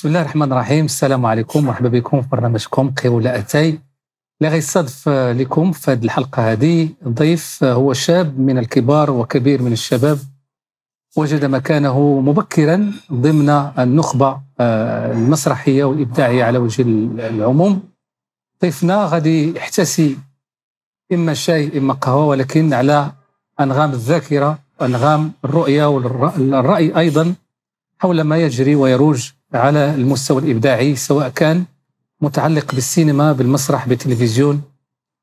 بسم الله الرحمن الرحيم السلام عليكم مرحبا بكم في برنامجكم قيولة أتاي لا غيصادف لكم في هذه الحلقة هذه ضيف هو شاب من الكبار وكبير من الشباب وجد مكانه مبكرا ضمن النخبة آه، المسرحية والإبداعية على وجه العموم ضيفنا غادي يحتسي إما شاي إما قهوة ولكن على أنغام الذاكرة وأنغام الرؤية والرأي أيضا حول ما يجري ويروج على المستوى الابداعي سواء كان متعلق بالسينما بالمسرح بالتلفزيون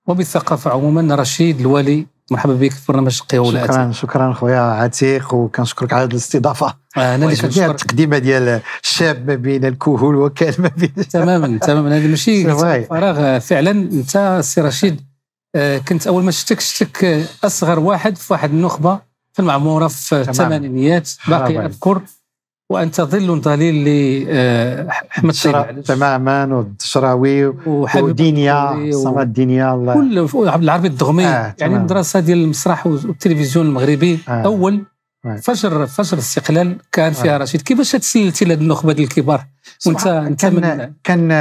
وبالثقافه عموما رشيد الوالي مرحبا بك في برنامج القيولات شكرا شكرا خويا عتيق وكنشكرك على هذه الاستضافه آه، انا اللي كنشكرك التقديمه ديال الشاب ما بين الكهول وكان ما بين تماما تماما هذا ماشي فراغ فعلا انت سي رشيد آه، كنت اول ما شفتك شفتك اصغر واحد في واحد النخبه في المعموره في الثمانينيات باقي اذكر وانت ظل ظليل لاحمد آه، طيب تماما والدشراوي ودينيا صمد دينيا الله كل عبد العربي الدغمي آه يعني المدرسه ديال المسرح والتلفزيون المغربي آه, آه. اول آه. فجر فجر الاستقلال كان فيها آه. رشيد كيفاش تسلتي لهذ النخبه ديال الكبار وانت انت كان, كان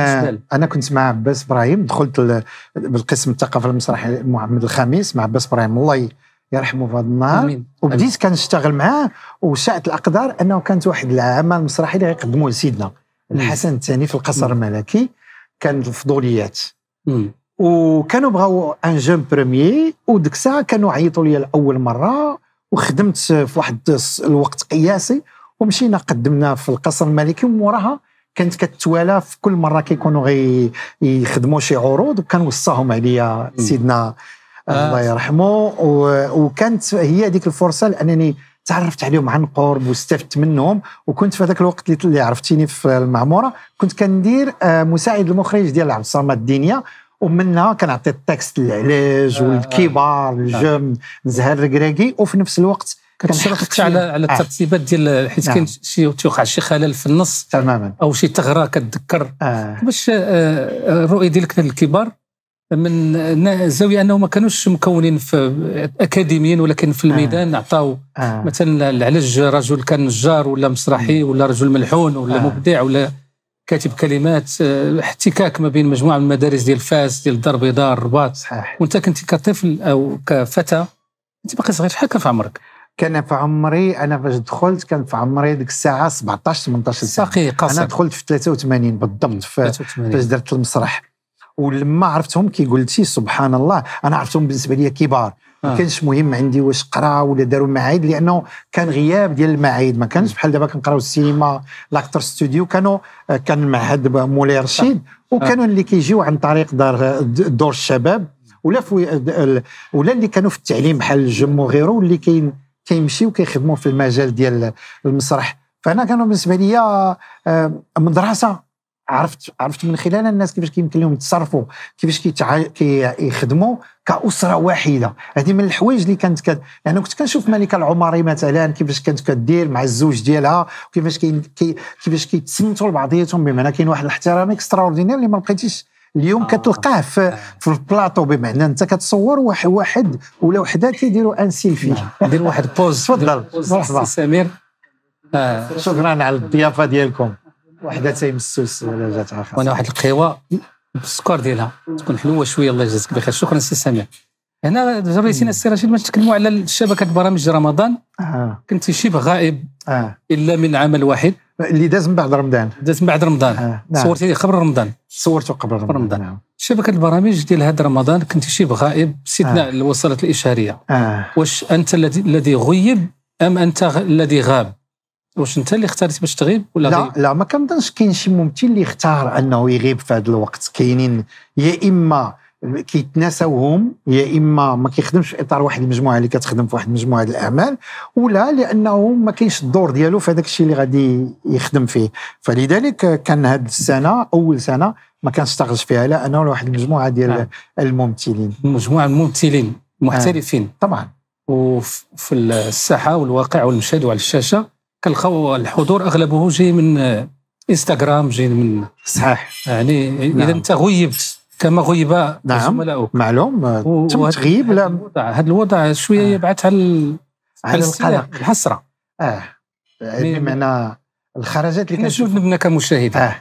انا كنت مع عباس ابراهيم دخلت بالقسم الثقافه المسرحيه محمد الخامس مع عباس ابراهيم الله يرحمه في هذا النهار أمين. وبديت كنشتغل معاه وسعت الاقدار انه كانت واحد العمل مسرحي اللي غيقدموه لسيدنا الحسن الثاني في القصر الملكي كان الفضوليات وكانوا بغاو ان جون بروميي وديك الساعه كانوا عيطوا لي لاول مره وخدمت في واحد الوقت قياسي ومشينا قدمنا في القصر الملكي وموراها كانت كتوالى في كل مره كيكونوا غيخدموا شي عروض وكان وصاهم عليا سيدنا الله آه. يرحمه وكانت هي هذيك الفرصه لانني تعرفت عليهم عن قرب واستفدت منهم وكنت في هذاك الوقت اللي عرفتيني في المعموره كنت كندير آه، مساعد المخرج ديال عبد الصمد الدينيه ومنها كنعطي التكست للعلاج آه، والكبار الجم زهر الكراكي وفي نفس الوقت كتشرفت على على الترتيبات ديال حيت كاين نعم. شي توقع شي خلل في النص تماما او شي ثغره كتذكر باش الرؤيه ديالك للكبار من الزاويه انهم ما كانوش مكونين في اكاديميين ولكن في الميدان آه. عطاو آه. مثلا العلج رجل كان نجار ولا مسرحي ولا رجل ملحون ولا آه. مبدع ولا كاتب كلمات آه، احتكاك ما بين مجموعه من المدارس ديال فاس ديال الدار البيضاء الرباط وانت كنت كطفل او كفتى انت باقي صغير شحال كان في عمرك؟ كان في عمري انا فاش دخلت كان في عمري ديك الساعه 17 18 سنه انا دخلت في 83 بالضبط فاش درت المسرح ولما عرفتهم كي قلتي سبحان الله انا عرفتهم بالنسبه لي كبار ما آه. كانش مهم عندي واش قرا ولا داروا معايد لانه كان غياب ديال المعايد ما كانش بحال دابا كنقراو السينما لاكتر ستوديو كانوا آه، كان معهد مولاي رشيد آه. وكانوا اللي كيجيو عن طريق دار دور الشباب ولا في ولا اللي كانوا في التعليم بحال الجم وغيره واللي كاين كيمشيو كيخدموا في المجال ديال المسرح فانا كانوا بالنسبه لي مدرسه عرفت عرفت من خلال الناس كيفاش كيمكن لهم يتصرفوا كيفاش كيخدموا كاسره واحده هذه من الحوايج اللي كانت كد... يعني كنت كنشوف ملكه العمري مثلا كيفاش كانت كدير مع الزوج ديالها وكيفاش كي... كيفاش كيتسمتوا لبعضياتهم بمعنى كاين واحد الاحترام اكستراوردينير اللي ما لقيتيش اليوم آه. كتلقاه آه. في في البلاطو بمعنى انت كتصور واحد واحد ولا وحده كيديروا ان سيلفي نعم. دير واحد بوز تفضل مرحبا سمير آه. شكرا على الضيافه ديالكم واحده تيمسوس ولا جات عارفه وانا واحد القهوه بالسكر ديالها تكون حلوه شويه الله يجازيك بخير شكرا سي سمير هنا جريتينا السي رشيد باش نتكلموا على شبكه برامج رمضان آه. كنت شبه غائب آه. الا من عمل واحد اللي داز من بعد رمضان داز من بعد رمضان آه. نعم. صورتي قبل رمضان صورته قبل رمضان, رمضان. نعم. شبكه البرامج ديال هذا رمضان كنت شبه غائب استثناء آه. الوصلات الاشهاريه آه. واش انت الذي غيب ام انت الذي غاب واش انت اللي اختاريتي باش تغيب ولا لا غيب؟ لا ما كنظنش كاين شي ممثل اللي اختار انه يغيب في هذا الوقت كاينين يا اما كيتناساوهم يا اما ما كيخدمش في اطار واحد المجموعه اللي كتخدم في واحد المجموعه الاعمال ولا لانه ما كاينش الدور ديالو في هذاك الشيء اللي غادي يخدم فيه فلذلك كان هذه السنه اول سنه ما كنشتغلش فيها لا انا ولا واحد المجموعه ديال نعم. الممثلين مجموعه الممثلين نعم. محترفين آه. طبعا وفي الساحه والواقع والمشهد وعلى الشاشه كنلقاو الحضور اغلبه جاي من انستغرام آه، جاي من صحيح يعني نعم. اذا انت غيبت كما غيب نعم معلوم تم تغيب هذا الوضع, هذا الوضع شويه آه. يبعث على على القلق الحسره اه بمعنى الخرجات اللي كنشوف نبنا كمشاهد آه.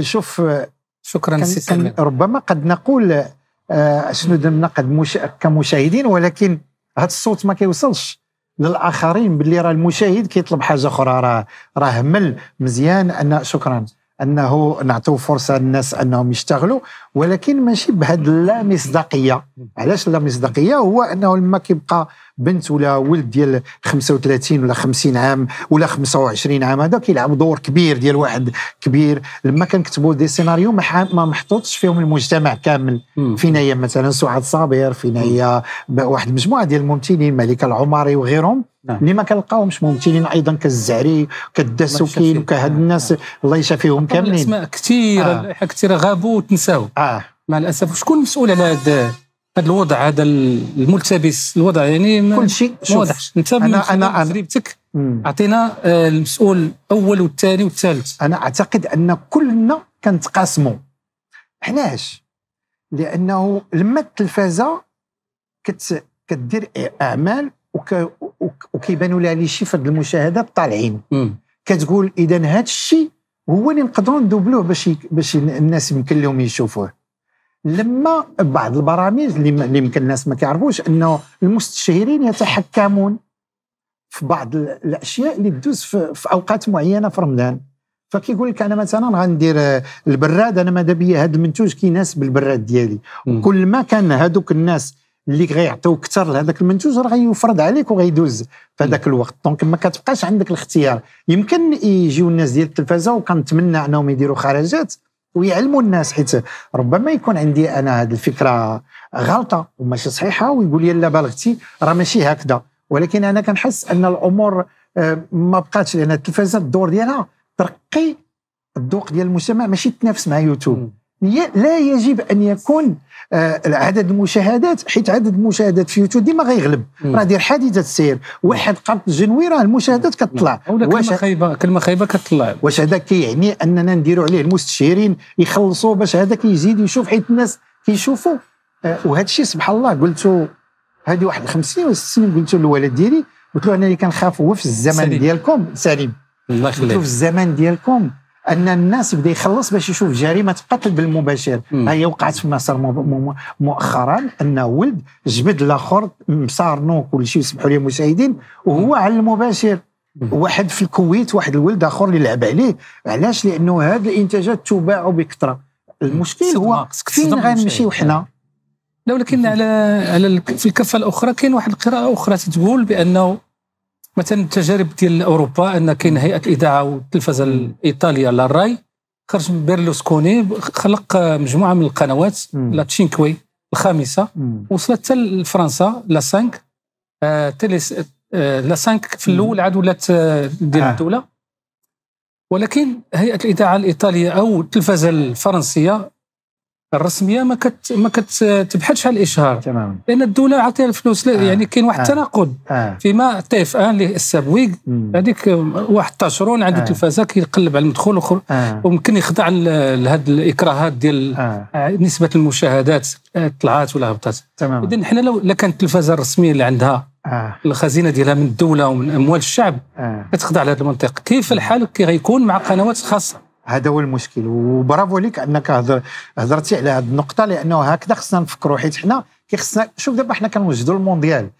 شوف آه، شكرا كان كان ربما قد نقول آه شنو قد مش كمشاهدين ولكن هذا الصوت ما كيوصلش للاخرين باللي راه المشاهد كيطلب حاجه اخرى راه راه مل مزيان ان شكرا انه نعطيو فرصه للناس انهم يشتغلوا ولكن ماشي بهذه اللامصداقيه علاش اللامصداقيه هو انه لما كيبقى بنت ولا ولد ديال 35 ولا 50 عام ولا 25 عام هذا كيلعب دور كبير ديال واحد كبير لما كنكتبوا دي سيناريو ما محطوطش فيهم المجتمع كامل فينا هي مثلا سعاد صابر فينا هي واحد المجموعه ديال الممثلين ملك العمري وغيرهم نعم. اللي ما كنلقاوهمش ممثلين ايضا كالزعري كالدسوكين وكهاد الناس الله يشافيهم كاملين اسماء كثيره آه. كثيره غابوا وتنساو آه. مع الاسف شكون مسؤول على هذا هذا الوضع هذا الملتبس الوضع يعني كل شيء واضح انت انا انا تجربتك اعطينا آه، المسؤول الاول والثاني والثالث انا اعتقد ان كلنا كنتقاسموا حناش لانه لما التلفازه كت كدير اعمال وك وكيبانوا لها لي شي فهاد المشاهدات طالعين كتقول اذا هذا الشيء هو اللي نقدروا ندوبلوه باش باش الناس يمكن لهم يشوفوه لما بعض البرامج اللي يمكن الناس ما كيعرفوش انه المستشهرين يتحكمون في بعض الاشياء اللي تدوز في, في اوقات معينه في رمضان فكيقول لك انا مثلا غندير البراد انا ماذا بيا هذا المنتوج كيناسب البراد ديالي كل ما كان هذوك الناس اللي غيعطيو اكثر لهذاك المنتوج راه غيفرض عليك وغيدوز في هذاك الوقت دونك ما كتبقاش عندك الاختيار يمكن يجيو الناس ديال التلفازه وكنتمنى انهم يديروا خرجات ويعلموا الناس حيت ربما يكون عندي انا هذه الفكره غلطه وماشي صحيحه ويقول لي لا بلغتي راه ماشي هكذا ولكن انا كنحس ان الامور آه، ما بقاتش لان التلفازه الدور ديالها ترقي الذوق ديال المجتمع ماشي تنافس مع يوتيوب لا يجب ان يكون آه، عدد المشاهدات حيت عدد المشاهدات في يوتيوب ديما غيغلب راه دير حادثه السير واحد قط جنوي راه المشاهدات كتطلع نعم. واش خايبه كلمه خايبه كتطلع واش هذا كيعني اننا نديروا عليه المستشيرين يخلصوا باش هذا كيزيد يشوف حيت الناس كيشوفوا آه، وهذا الشيء سبحان الله قلته هذه واحد خمس سنين ولا ست سنين قلت للوالد ديالي قلت له انا اللي كنخاف هو في الزمن سليم. ديالكم سليم الله يخليك في الزمن ديالكم ان الناس بدا يخلص باش يشوف جريمه قتل بالمباشر هي وقعت في مصر مؤخرا ان ولد جبد الاخر مصارنو كل شيء يسمحوا لي المشاهدين وهو على المباشر واحد في الكويت واحد الولد اخر اللي لعب عليه علاش لانه هذه الانتاجات تباع بكثره المشكل هو فين غنمشيو حنا لا ولكن على على في الكفه الاخرى كاين واحد القراءه اخرى تتقول بانه مثلا التجارب ديال اوروبا ان كاين هيئه الاذاعه والتلفزه الايطاليه لا راي خرج بيرلوسكوني خلق مجموعه من القنوات لا تشينكوي الخامسه وصلت حتى لفرنسا لا 5 آه، تيليس آه، لا 5 في الاول عاد ولات آه، ديال الدوله ولكن هيئه الاذاعه الايطاليه او التلفزه الفرنسيه الرسميه ما كت ما كتبحثش على الاشهار تماما لان الدوله عطيها الفلوس آه. يعني كاين واحد آه. التناقض آه. آه. فيما تيف ان اللي السبويك هذيك واحد تاشرون عنده آه. التلفازه كيقلب على المدخول آه. وممكن يخضع لهذ الاكراهات ديال آه. آه، نسبه المشاهدات آه، طلعات ولا هبطات تماما اذا حنا لو كانت التلفازه الرسميه اللي عندها آه. الخزينه ديالها من الدوله ومن اموال الشعب آه. كتخضع لهذا المنطق كيف الحال كي غيكون مع قنوات خاصه هذا هو المشكل وبرافو لك انك هضرتي على هذه النقطه لانه هكذا خصنا نفكروا حيت حنا كيخصنا شوف دابا حنا كنوجدوا المونديال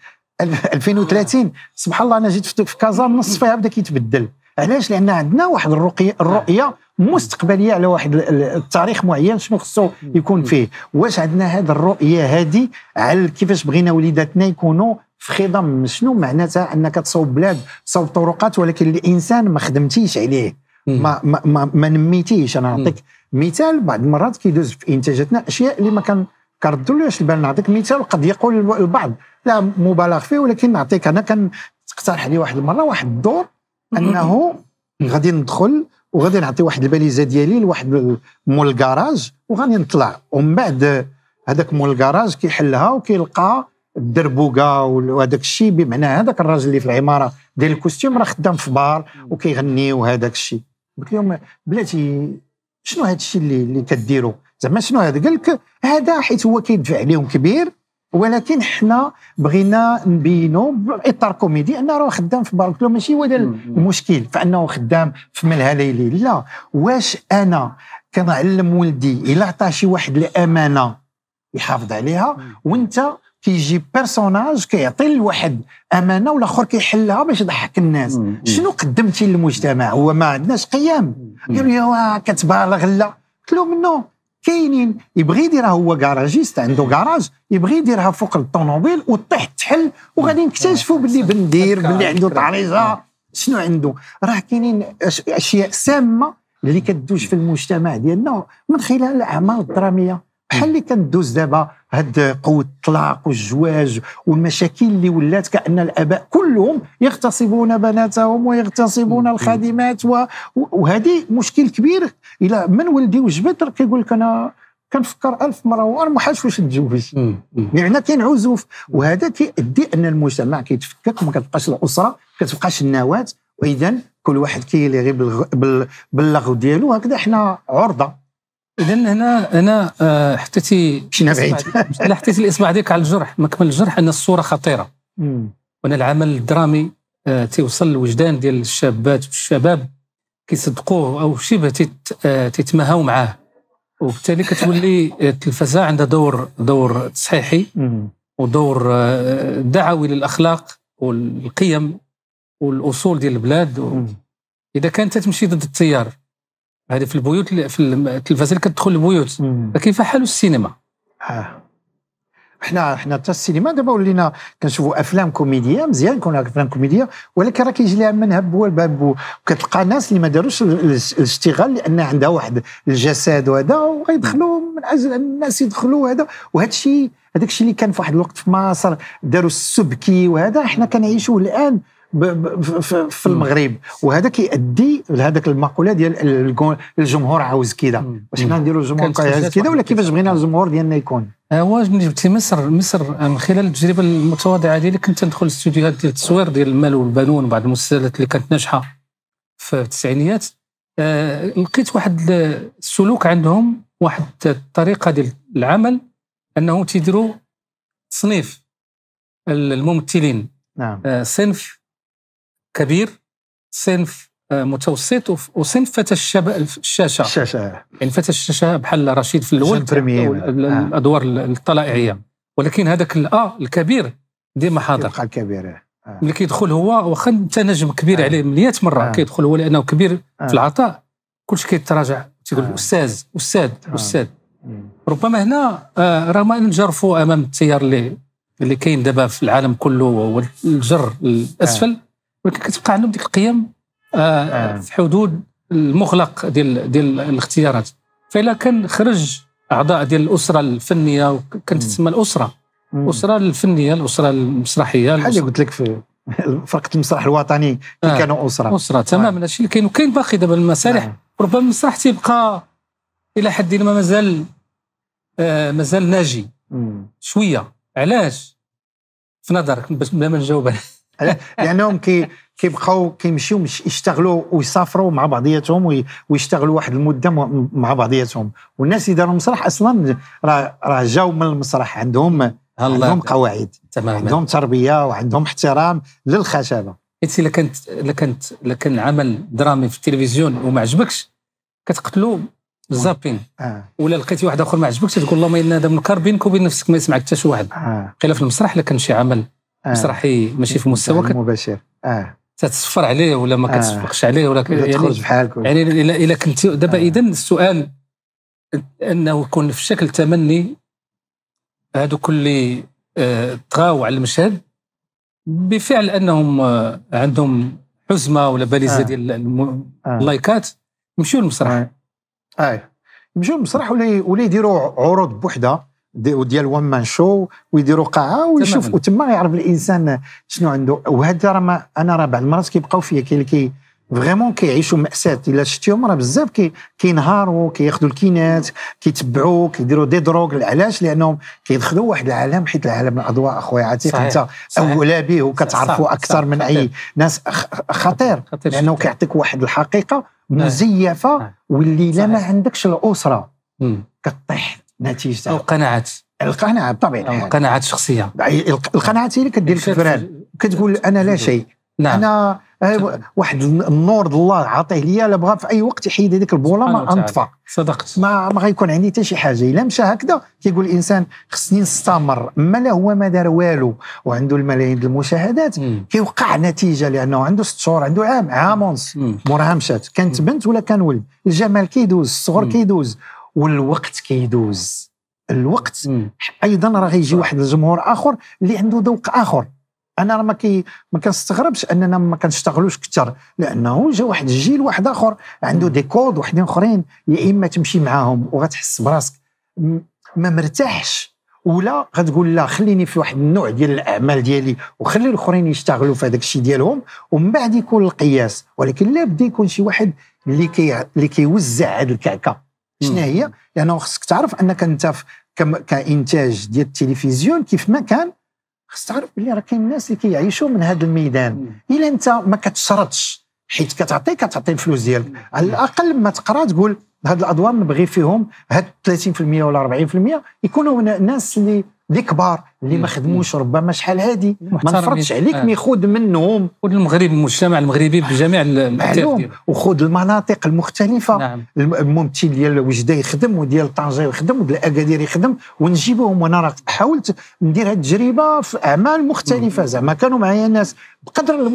2030 سبحان الله انا جيت في كازا النص فيها بدا كيتبدل علاش لان عندنا واحد الرقيه الرؤيه مستقبليه على واحد التاريخ معين شنو خصو يكون فيه واش عندنا هذه الرؤيه هذه على كيفاش بغينا وليداتنا يكونوا في خضم شنو معناتها انك تصاوب بلاد تصاوب طرقات ولكن الانسان ما خدمتيش عليه ما ما ما, ما نميتيش انا نعطيك مثال بعض المرات كيدوز في انتاجاتنا اشياء اللي ما كان كردولوش البال نعطيك مثال قد يقول البعض لا مبالغ فيه ولكن نعطيك انا كان تقترح لي واحد المره واحد الدور انه غادي ندخل وغادي نعطي واحد الباليزه ديالي لواحد مول الكراج وغادي نطلع ومن بعد هذاك مول الكراج كيحلها وكيلقى الدربوكه وهذاك الشيء بمعنى هذاك الراجل اللي في العماره ديال الكوستيم راه خدام في بار وكيغني وهذاك الشيء قلت لهم بلاتي شنو هذا الشيء اللي اللي كديروا زعما شنو هذا قال لك هذا حيت هو كيدفع عليهم كبير ولكن حنا بغينا نبينوا باطار كوميدي انه راه خدام في بارك ماشي هو المشكل فانه خدام في ملهى ليلي لا واش انا كنعلم ولدي الا عطاه شي واحد الامانه يحافظ عليها وانت تيجي بيرسوناج كيعطي لواحد امانه والاخر كيحلها باش يضحك الناس شنو قدمتي للمجتمع هو ما عندناش قيم قالوا لي واه كتبالغ لا قلت لهم منو كاينين يبغي يديرها هو كراجيست عنده كراج يبغي يديرها فوق الطوموبيل وطيح تحل وغادي نكتشفوا باللي بندير باللي عنده طريزه شنو عنده راه كاينين اشياء سامه اللي كدوز في المجتمع ديالنا من خلال الاعمال الدراميه بحال اللي كندوز دابا هاد قوة الطلاق والزواج والمشاكل اللي ولات كأن الآباء كلهم يغتصبون بناتهم ويغتصبون الخادمات و... وهذه مشكل كبير إلى من ولدي وجبت كيقول لك أنا كنفكر ألف مرة وأنا ما حاش واش نتزوج يعني كاين عزوف وهذا كيؤدي أن المجتمع كيتفكك ما كتبقاش الأسرة كتبقاش النواة وإذا كل واحد كيلغي باللغو ديالو هكذا حنا عرضة اذا هنا هنا آه، حطيتي مشينا بعيد لا حطيتي الاصبع ديالك على الجرح مكمل الجرح ان الصوره خطيره وان العمل الدرامي آه، تيوصل للوجدان ديال الشابات والشباب كيصدقوه او شبه آه، تيتماهاو معاه وبالتالي كتولي التلفزه عندها دور دور تصحيحي ودور دعوي للاخلاق والقيم والاصول ديال البلاد اذا كانت تمشي ضد التيار هذه في البيوت في التلفزيون كتدخل البيوت كيف حال السينما؟ اه حنا حنا حتى السينما دابا ولينا كنشوفوا افلام كوميديه مزيان كون افلام كوميديه ولكن راه كيجي لها منها بوا الباب وكتلقى ناس اللي ما داروش الاشتغال لان عندها واحد الجسد وهذا وغيدخلوا من اجل ان الناس يدخلوا وهذا وهذا الشيء هذاك الشيء اللي كان في واحد الوقت في مصر داروا السبكي وهذا حنا كنعيشوه الان في المغرب وهذا كيؤدي لهذاك المقوله ديال الجمهور عاوز كذا واش حنا نديروا الجمهور عاوز كذا ولا كيفاش بغينا الجمهور ديالنا يكون آه، هو جبتي مصر مصر آه، من خلال التجربه المتواضعه ديالي كنت ندخل الاستوديوهات ديال التصوير ديال المال والبنون بعض المسلسلات اللي كانت ناجحه في التسعينيات آه، لقيت واحد السلوك عندهم واحد الطريقه ديال العمل انهم تيديروا تصنيف الممثلين نعم صنف كبير صنف آه، متوسط وصنف فتى الشاشه الشاشه يعني فتى الشاشه بحال رشيد في الاول آه. الادوار الطلائعيه آه. ولكن هذاك الا الكبير ديما حاضر يبقى الكبير ملي كيدخل هو واخا انت نجم كبير آه. عليه مليات مره آه. كيدخل هو لانه كبير آه. في العطاء كلشي كيتراجع تيقول آه. استاذ استاذ آه. استاذ آه. ربما هنا آه رغم ان نجرفوا امام التيار اللي اللي كاين دابا في العالم كله والجر الاسفل آه. ولكن كتبقى عندهم ديك القيم آه،, آه في حدود المغلق ديال ديال الاختيارات فإلا كان خرج اعضاء ديال الاسره الفنيه كانت تسمى الاسره الاسره الفنيه الاسره المسرحيه بحال اللي قلت لك في فرقه المسرح الوطني اللي آه. كانوا اسره اسره آه. تماما هذا الشيء اللي كاين وكاين باقي دابا المسارح آه. ربما المسرح تيبقى الى حد ما مازال آه مازال ناجي مم. شويه علاش في نظرك بلا ما نجاوب لانهم كي كيبقاو كيمشيو يشتغلوا ويسافروا مع بعضياتهم ويشتغلوا واحد المده مع بعضياتهم والناس اللي داروا المسرح اصلا راه راه جاو من المسرح عندهم عندهم قواعد تماما عندهم تربيه وعندهم احترام للخشبه حيت الا كانت الا كانت الا كان عمل درامي في التلفزيون وما عجبكش كتقتلو الزابين آه. ولا لقيتي واحد اخر ما عجبكش تقول اللهم ان هذا من الكار بينك وبين نفسك ما يسمعك حتى شي واحد آه. قيل في المسرح لكان شي عمل آه. مسرحي ماشي في مستوى مباشر اه تتصفر عليه ولا ما آه. كتصفقش عليه ولا يعني تخرج بحالك يعني الا الا كنت دابا آه. اذا السؤال انه يكون في شكل تمني هذوك اللي طغاو على المشهد بفعل انهم عندهم حزمه ولا باليزه آه. ديال اللايكات يمشيو للمسرح اه يمشيو للمسرح ولا ولا يديروا عروض بوحده ديال وان مان شو ويديروا قاعه ويشوف وتما يعرف الانسان شنو عنده وهذا راه ما انا راه بعض المرات كيبقاو فيا كاين اللي كي فريمون كيعيشوا ماساه الا شفتيهم راه بزاف كي كينهاروا كياخذوا الكينات كيتبعوا كيديروا دي دروغ علاش لانهم كيدخلوا واحد العالم حيت العالم الاضواء اخويا عتيق انت اولى به وكتعرفوا اكثر من اي ناس خطير, خطير لانه كيعطيك واحد الحقيقه مزيفه واللي لا ما عندكش الاسره كطيح نتيجه او قناعات القناعه طبيعي يعني. قناعات شخصيه القناعات هي اللي كدير الفران كتقول انا لا شيء نعم. انا آه، واحد النور الله عاطيه ليا لا بغى في اي وقت يحيد هذيك البوله ما انطفى صدقت ما ما غيكون عندي حتى شي حاجه الا مشى هكذا كيقول الانسان خصني نستمر اما لا هو ما دار والو وعنده الملايين ديال المشاهدات كيوقع نتيجه لانه عنده ست شهور عنده عام عام ونص موراها مشات كانت بنت ولا كان ولد الجمال كيدوز الصغر كيدوز والوقت كيدوز الوقت مم. ايضا راه غيجي واحد الجمهور اخر اللي عنده ذوق اخر انا ما كي ما كنستغربش اننا ما كنشتغلوش كثر لانه جا واحد الجيل واحد اخر عنده دي كود وحدين اخرين يا اما تمشي معاهم وغتحس براسك ما مرتاحش ولا غتقول لا خليني في واحد النوع ديال الاعمال ديالي وخلي الاخرين يشتغلوا في هذاك الشيء ديالهم ومن بعد يكون القياس ولكن لابد يكون شي واحد اللي كي اللي كيوزع هذه الكعكه شنو هي لانه خصك تعرف انك انت كانتاج ديال التلفزيون كيف ما كان خصك تعرف بلي راه كاين الناس اللي كيعيشوا من هذا الميدان الا انت ما كتشرطش حيت كتعطي كتعطي الفلوس ديالك على الاقل ما تقرا تقول هاد الادوار نبغي فيهم هاد 30% ولا 40% يكونوا ناس اللي دي كبار اللي ما خدموش ربما شحال هادي ما نفرضش عليك آه. مي منهم منهم المغرب المجتمع المغربي بجميع المعلوم وخذ المناطق المختلفه نعم. الممثل ديال وجده يخدم وديال طنجه يخدم وديال اكادير يخدم ونجيبهم وانا راه حاولت ندير هذه التجربه في اعمال مختلفه زعما كانوا معايا ناس بقدر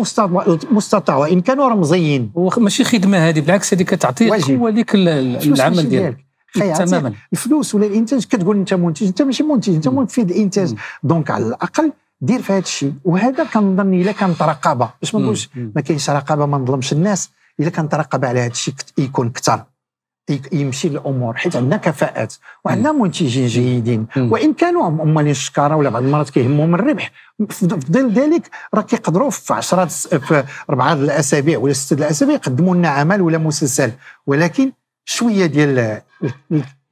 المستطاع وان كانوا رمزيين ماشي خدمه هذه بالعكس هذه كتعطي قوه ليك العمل ديالك تماما الفلوس ولا الانتاج كتقول انت منتج انت ماشي منتج انت منفذ الانتاج دونك على الاقل دير في هذا الشيء وهذا كنظن الا كانت رقابه باش ما نقولش ما كاينش رقابه ما نظلمش الناس الا كانت رقابه على هذا الشيء يكون كثر يمشي الامور حيت عندنا كفاءات وعندنا منتجين جيدين وان كانوا اللي الشكاره ولا بعض المرات كيهمهم الربح في ظل ذلك راه كيقدروا في 10 في اربعه الاسابيع ولا سته الاسابيع يقدموا لنا عمل ولا مسلسل ولكن شويه ديال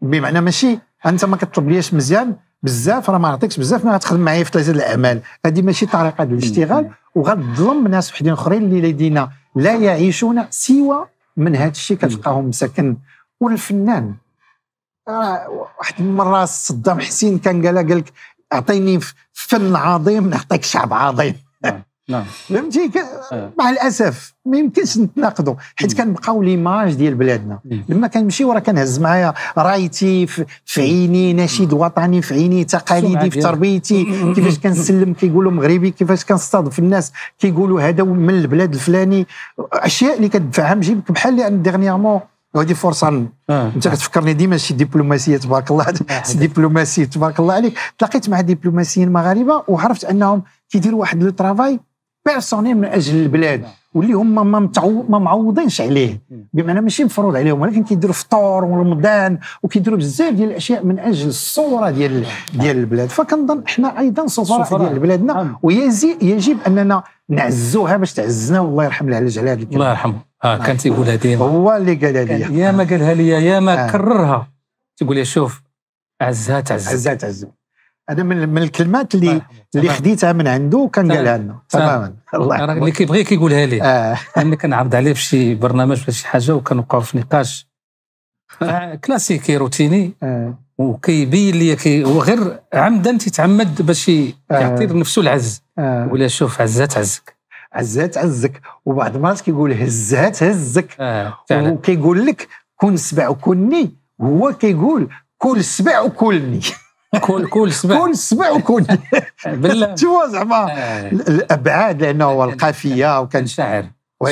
بمعنى ماشي انت ما ليش مزيان بزاف راه ما نعطيكش بزاف ما غتخدم معايا في ثلاثه الاعمال هذه ماشي طريقه ديال الاشتغال وغتظلم ناس وحدين اخرين اللي الذين لا يعيشون سوى من هذا الشيء كتلقاهم مساكن والفنان واحد المره صدام حسين كان قال لك اعطيني فن عظيم نعطيك شعب عظيم نعم فهمتي آه. مع الاسف ما يمكنش نتناقضوا حيت كنبقاو ليماج ديال بلادنا لما كنمشيو راه كنهز معايا رايتي في عيني نشيد وطني في عيني تقاليدي في تربيتي كيفاش كنسلم كيقولوا مغربي كيفاش كنستضيف الناس كيقولوا هذا من البلاد الفلاني اشياء اللي كتدفعها من جيبك بحال لان ديغنييرمون وهذه فرصه آه. انت كتفكرني ديما شي دبلوماسيه تبارك الله شي دبلوماسيه تبارك الله عليك تلاقيت مع دبلوماسيين مغاربه وعرفت انهم كيديروا واحد لو ترافاي بيرسونيل من اجل البلاد واللي هما ما متعو... ما معوضينش عليه بمعنى ماشي مفروض عليهم ولكن كيديروا فطور ورمضان وكيديروا بزاف ديال الاشياء من اجل الصوره ديال نعم. ديال البلاد فكنظن احنا ايضا سفراء ديال بلادنا نعم. ويجب يجب اننا نعزوها باش تعزنا والله يرحم لها الجلال الله يرحمه اه نعم. كان تيقولها ديما هو اللي قالها لي يا ما قالها لي يا ما كررها تقول لي شوف عزها تعز عزها تعز انا من, من الكلمات اللي اللي خديتها من عنده وكان قالها لنا تماما الله يحفظك اللي كيبغي كيقولها لي آه. انا كنعرض عليه في شي برنامج ولا شي حاجه وكنبقاو في نقاش كلاسيكي روتيني آه. وكيبين لي هو غير عمدا تيتعمد باش آه. يعطي آه. لنفسه العز آه. ولا شوف عزات عزك عزات عزك وبعض المرات كيقول هزات هزك آه. وكيقول لك كون سبع وكلني هو كيقول كل سبع وكلني كل كل سبع كل سبع وكل بالله تشوف زعما آه. الابعاد لانه هو آه. القافيه وكان شاعر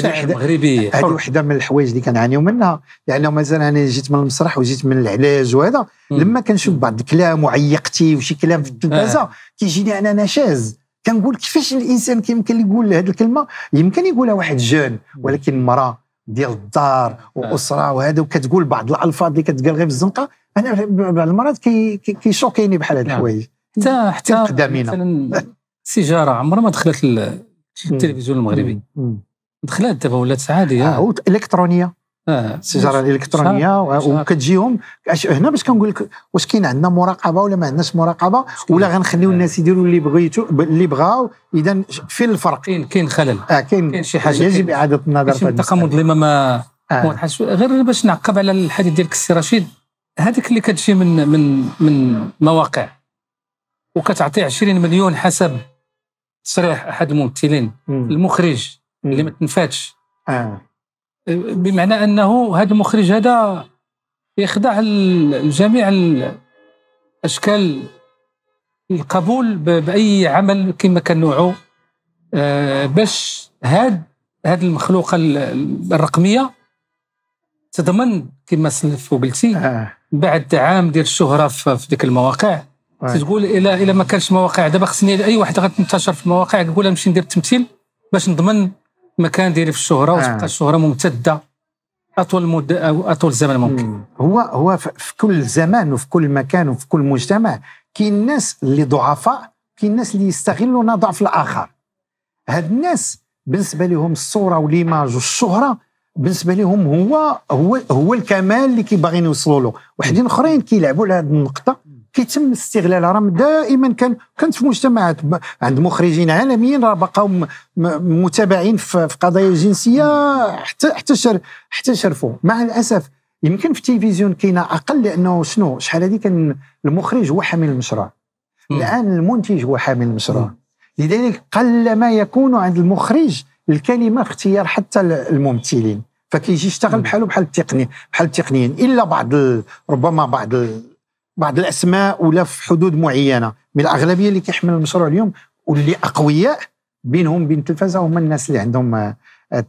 شاعر مغربي هذه وحده من الحوايج اللي كنعانيو منها لانه مثلا انا جيت من المسرح وجيت من العلاج وهذا لما كنشوف بعض الكلام وعيقتي وشي كلام في التلفازه آه. كيجيني انا نشاز كنقول كيفاش الانسان كيمكن يقول هذه الكلمه يمكن يقولها واحد جون ولكن مراه ديال الدار واسره آه. وهذا وكتقول بعض الالفاظ اللي كتقال غير في الزنقه انا بعض المرات كيشوكيني بحال هاد نعم. الحوايج حتى حتى مثلا السيجاره عمرها ما دخلت التلفزيون المغربي دخلت دابا ولات عاديه آه الكترونيه اه الالكترونيه وكتجيهم هنا باش كنقول لك واش كاين عندنا مراقبه ولا ما عندناش مراقبه ولا غنخليو آه. الناس يديروا اللي بغيتو اللي بغاو اذا فين الفرق كاين كاين خلل اه كاين شي حاجه يجب اعاده النظر في التقمد اللي ما آه. غير باش نعقب على الحديث ديالك السي رشيد هذيك اللي كتجي من من من مواقع وكتعطي 20 مليون حسب تصريح احد الممثلين المخرج اللي ما تنفاتش آه. بمعنى انه هذا المخرج هذا يخضع لجميع اشكال القبول باي عمل كما كان نوعه آه، باش هاد هاد المخلوقه الرقميه تضمن كما سلف وقلتي آه. بعد عام ديال الشهره في ديك المواقع تقول الى الى ما كانش مواقع دابا خصني اي واحد غتنتشر في المواقع نقول نمشي ندير التمثيل باش نضمن مكان ديالي في الشهره وتبقى آه. الشهره ممتده اطول مده او اطول زمن ممكن مم. هو هو في كل زمان وفي كل مكان وفي كل مجتمع كاين الناس اللي ضعفاء كاين الناس اللي يستغلون ضعف الاخر هاد الناس بالنسبه لهم الصوره والايماج والشهره بالنسبه لهم هو هو هو الكمال اللي كيباغيين يوصلوا له وحدين اخرين كيلعبوا على هذه النقطه كيتم استغلالها راه دائما كان كانت في مجتمعات عند مخرجين عالميين راه بقاو متابعين في قضايا جنسيه حتى حتى شر حتى شرفوا مع الاسف يمكن في التلفزيون كاينه اقل لانه شنو شحال هذه كان المخرج هو حامل المشروع الان المنتج هو حامل المشروع لذلك قل ما يكون عند المخرج الكلمه في اختيار حتى الممثلين فكيجي يشتغل بحاله بحال التقني بحال التقنيين الا بعض ربما بعض بعض الاسماء ولا في حدود معينه من الاغلبيه اللي كيحمل المشروع اليوم واللي اقوياء بينهم بين التلفزه هما الناس اللي عندهم آه،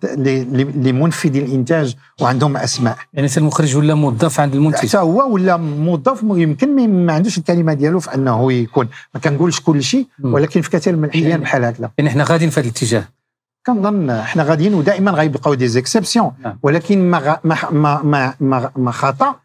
اللي منفذي الانتاج وعندهم اسماء يعني حتى المخرج ولا موظف عند المنتج حتى هو ولا موظف يمكن ما عندوش الكلمه ديالو في انه يكون ما كنقولش كل شيء ولكن في كثير من الاحيان يعني بحال هكذا يعني احنا غاديين في هذا الاتجاه كنظن احنا غاديين ودائما غيبقاو دي زيكسيبسيون نعم. ولكن ما ما ما ما, ما خطا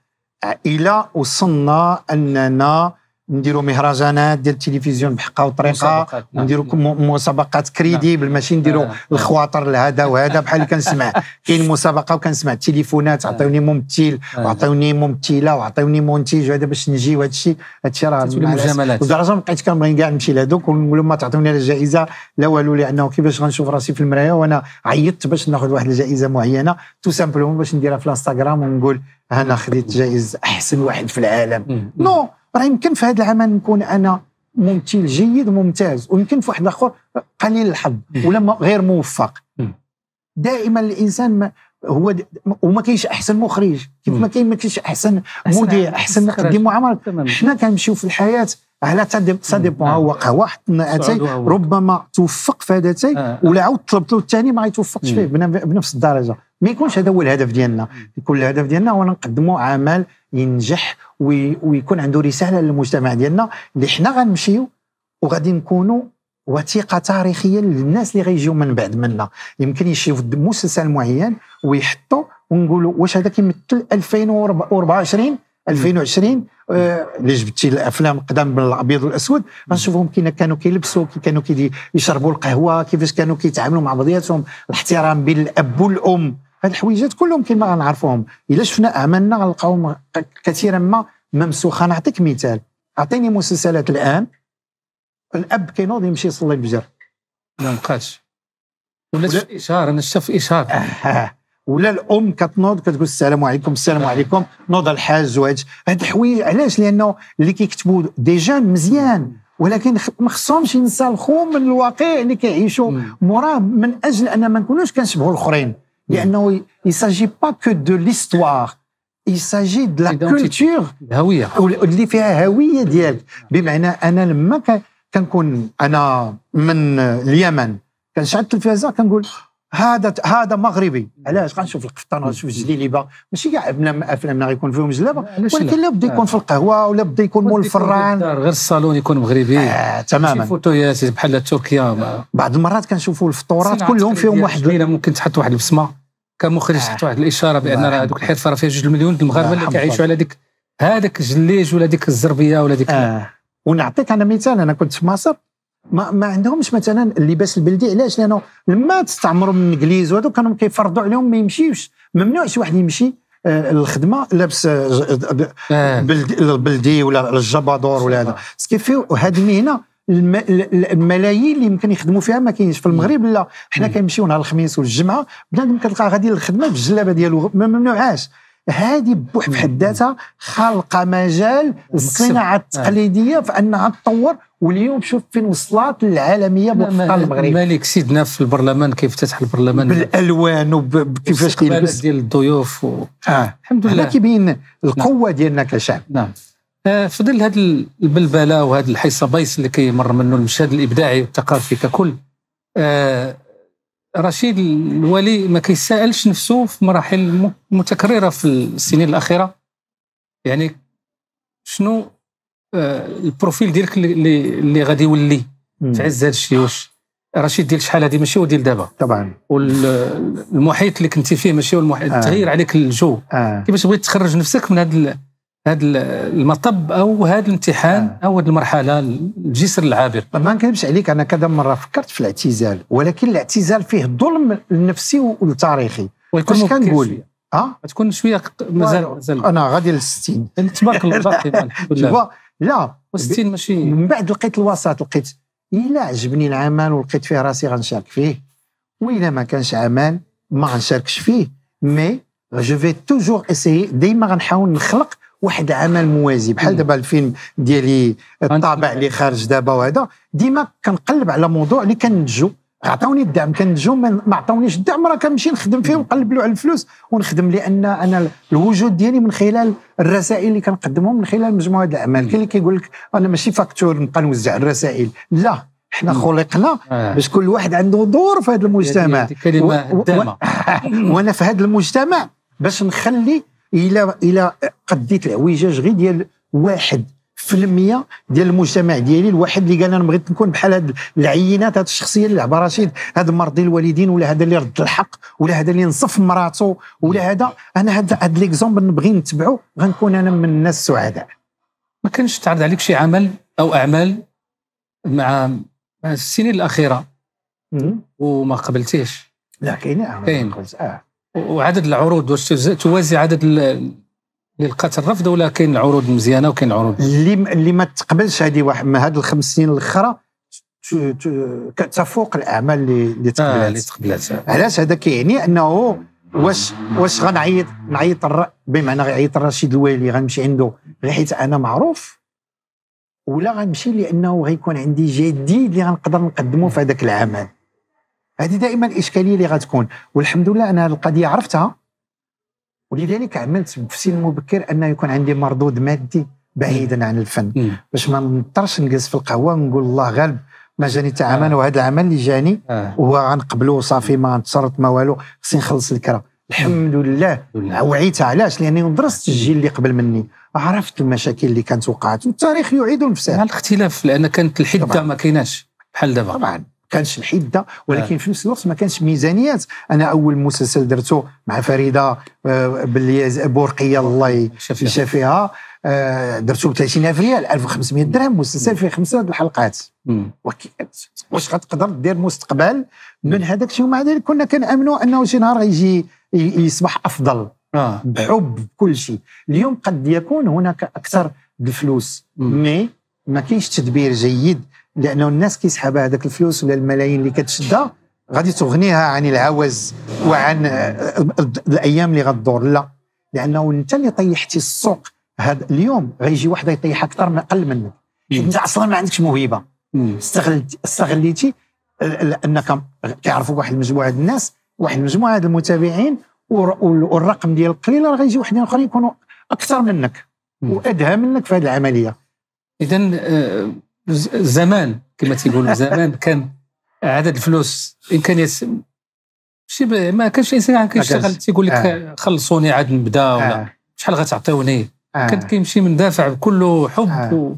الى وصلنا اننا نديروا مهرجانات ديال التلفزيون بحقها وطريقه ونديروا نعم. مسابقات كريديبل نعم. ماشي نديروا نعم. الخواطر لهذا وهذا بحال اللي كنسمع كاين مسابقه وكنسمع التليفونات عطيوني ممثل وعطيوني ممثله وعطيوني منتج وهذا باش نجي وهذا الشيء هذا الشيء راه مجاملات ودرجه بقيت كنبغي كاع نمشي لهذوك ونقول لهم ما تعطوني لا جائزه لا والو لانه كيفاش غنشوف راسي في المرايه وانا عيطت باش ناخذ واحد الجائزه معينه تو سامبلومون باش نديرها في الانستغرام ونقول انا خديت جائزه احسن واحد في العالم نو راه يمكن في هذا العمل نكون انا ممثل جيد ممتاز ويمكن في واحد اخر قليل الحظ ولا غير موفق دائما الانسان ما هو وما كاينش احسن مخرج كيف ما كاين ما كاينش احسن مذيع احسن نقدم عمل حنا كنمشيو في الحياه على سا ديبون هو واحد اتاي ربما توفق في هذا اتاي آه. ولا عاود طلبت له الثاني ما يتوفقش فيه بنفس الدرجه ما يكونش هذا هو الهدف ديالنا يكون الهدف ديالنا هو نقدموا عمل ينجح ويكون عنده رساله للمجتمع ديالنا اللي حنا غنمشيو وغادي نكونوا وثيقه تاريخيه للناس اللي غيجيو من بعد منا يمكن يشوف مسلسل معين ويحطوا ونقولوا واش هذا كيمثل 2024 2020 آه، اللي جبتي الافلام قدام بالابيض والاسود غنشوفهم كي كانوا كيلبسوا كي كانوا كيشربوا يشربوا القهوه كيفاش كانوا كيتعاملوا مع بعضياتهم الاحترام بين الاب والام هاد الحويجات كلهم كيما غنعرفوهم الا شفنا اعمالنا غنلقاو كثيرا ما ممسوخه نعطيك مثال اعطيني مسلسلات الان الاب كينوض يمشي يصلي الفجر ما بقاش ولا, شفت اشهار انا شاف اشهار ولا الام كتنوض كتقول السلام عليكم السلام نعم. عليكم نوض الحاج واج هاد الحوايج علاش لانه اللي كيكتبوا ديجا مزيان نعم. ولكن ما خصهمش ينسى الخوم من الواقع اللي كيعيشوا نعم. موراه من اجل ان ما نكونوش كنشبهوا الاخرين لانه hmm. il ne s'agit pas que de l'histoire il s'agit de la culture الهويه اللي فيها هويه ديالك بمعنى انا لما كنكون انا من اليمن كنشعل التلفازه كنقول هذا هذا مغربي علاش غنشوف القفطان غنشوف الجليليبه ماشي كاع ابناء افلامنا غيكون فيهم جلابه ولكن لا بدا يكون في القهوه ولا بدا يكون مول الفران غير الصالون يكون مغربي آه تماما فوتويات بحال تركيا بعض المرات كنشوفوا الفطورات كلهم فيهم واحد ممكن تحط واحد البسمه كمخرج تحت آه. واحد الاشاره بان راه هذوك الحرفه راه فيها جوج مليون المغاربه اللي كيعيشوا على ديك هذاك الجليج ولا ديك الزربيه ولا ديك آه. ونعطيك انا مثال انا كنت في مصر ما, ما عندهمش مثلا اللباس البلدي علاش لانه لما تستعمروا من الانجليز وهذوك كانوا كيفرضوا عليهم ما يمشيوش ممنوع شي واحد يمشي آه، الخدمه لابس آه، بلدي, ولا الجبادور ولا هذا سكيفي وهذه هذه المهنه الملايين اللي يمكن يخدموا فيها ما كاينش في المغرب لا حنا كنمشيو نهار الخميس والجمعه بنادم كتلقى غادي للخدمه بالجلابه ديالو ما ممنوعاش هذه بحد ذاتها خالقه مجال الصناعه آه. التقليديه في انها تطور واليوم شوف فين وصلت العالميه بوفق المغرب مالك سيدنا في البرلمان كيفتتح البرلمان بالالوان وكيفاش كيلبس ديال الضيوف و... آه. الحمد لله كيبين نعم. القوه ديالنا كشعب نعم في ظل هذه البلبله وهذا بايس اللي كيمر منه المشهد الابداعي والثقافي ككل آه، رشيد الولي ما كيسالش نفسه في مراحل متكرره في السنين الاخيره يعني شنو آه، البروفيل ديالك اللي اللي غادي يولي في عز هذا الشيء واش رشيد ديال شحال هذه ماشي هو ديال دابا طبعا والمحيط اللي كنتي فيه ماشي هو المحيط آه. تغير عليك الجو آه. كيفاش بغيت تخرج نفسك من هذا هذا المطب او هذا الامتحان آه. او هذه المرحله الجسر العابر ما نكذبش عليك انا كذا مره فكرت في الاعتزال ولكن الاعتزال فيه ظلم النفسي والتاريخي واش كنقول اه تكون شويه مازال مازال انا غادي لل 60 تبارك الله الحمد لله لا 60 ماشي من بعد لقيت الوسط لقيت الا عجبني العمل ولقيت فيه راسي غنشارك فيه والا ما كانش عمل ما غنشاركش فيه مي جو في توجور اسيي ديما غنحاول نخلق واحد عمل موازي بحال دابا الفيلم ديالي الطابع اللي خارج دابا وهذا ديما كنقلب على موضوع اللي كننتجو عطاوني الدعم كنتجو ما عطاونيش الدعم راه كنمشي نخدم فيه ونقلب له على الفلوس ونخدم لان انا الوجود ديالي من خلال الرسائل اللي كنقدمهم من خلال مجموعه الاعمال كاين اللي كيقول لك انا ماشي فاكتور نبقى نوزع الرسائل لا حنا خلقنا آه. باش كل واحد عنده دور في هذا المجتمع كلمه وانا في هذا المجتمع باش نخلي الى الى قديت العويجاج غير ديال واحد في المية ديال المجتمع ديالي الواحد اللي قال انا بغيت نكون بحال هاد العينات هاد الشخصيه اللي لعبه رشيد هاد مرضي الوالدين ولا هذا اللي رد الحق ولا هذا اللي نصف مراته ولا هذا انا هاد هاد ليكزومبل نبغي نتبعو غنكون انا من الناس السعداء ما كانش تعرض عليك شي عمل او اعمال مع السنين الاخيره وما قبلتيش لا كاين اعمال كاين اه وعدد العروض واش توازي عدد اللي لقات الرفض ولا كاين عروض مزيانه وكاين عروض اللي اللي ما تقبلش هذه واحد من هذه الخمس سنين الاخرى تفوق الاعمال اللي اللي آه، تقبلات آه اللي تقبلات علاش هذا كيعني انه واش واش غنعيط نعيط بمعنى غيعيط الرشيد الوالي غنمشي عنده غير حيت انا معروف ولا غنمشي لانه غيكون عندي جديد اللي غنقدر نقدمه في هذاك العمل هذه دائما اشكاليه اللي غتكون والحمد لله انا هذه القضيه عرفتها ولذلك عملت في سن مبكر انه يكون عندي مردود مادي بعيدا عن الفن باش ما نضطرش نجلس في القهوه ونقول الله غالب ما جاني حتى عمل آه. وهذا العمل اللي جاني آه. وهو غنقبلو صافي ما نتصرف ما والو خصني نخلص الكرا الحمد لله وعيت علاش لاني درست الجيل اللي قبل مني عرفت المشاكل اللي كانت وقعت والتاريخ يعيد نفسه مع الاختلاف لان كانت الحده ما كايناش بحال دابا طبعا كانش الحده ولكن آه. في نفس الوقت ما كانش ميزانيات انا اول مسلسل درته مع فريده آه، باللي بورقيه الله يشافيها آه، درته ب 30000 ريال 1500 درهم مسلسل فيه خمسه الحلقات واش غتقدر دير مستقبل من هذاك الشيء ومع ذلك كنا كنامنوا انه شي نهار غيجي يصبح افضل آه. بحب كل شيء اليوم قد يكون هناك اكثر الفلوس مي ما كاينش تدبير جيد لانه الناس كيسحبها هذاك الفلوس ولا الملايين اللي كتشدها غادي تغنيها عن الهوز وعن آه، الايام اللي غدور لا لانه انت اللي طيحتي السوق هذا اليوم غيجي واحد يطيح اكثر من اقل منك انت اصلا ما عندكش موهبه استغلت استغليتي آه، انك كيعرفوك واحد المجموعه ديال الناس واحد المجموعه ديال المتابعين والرقم ديال القليل راه غيجي واحدين اخرين يكونوا اكثر منك وادهى منك في هذه العمليه اذا آه، زمان كما تيقولوا زمان كان عدد الفلوس امكانيات شي ما كانش الانسان كيشتغل تيقول لك آه. خلصوني عاد نبدا ولا آه. شحال غتعطيوني آه. كان كيمشي من دافع بكل حب و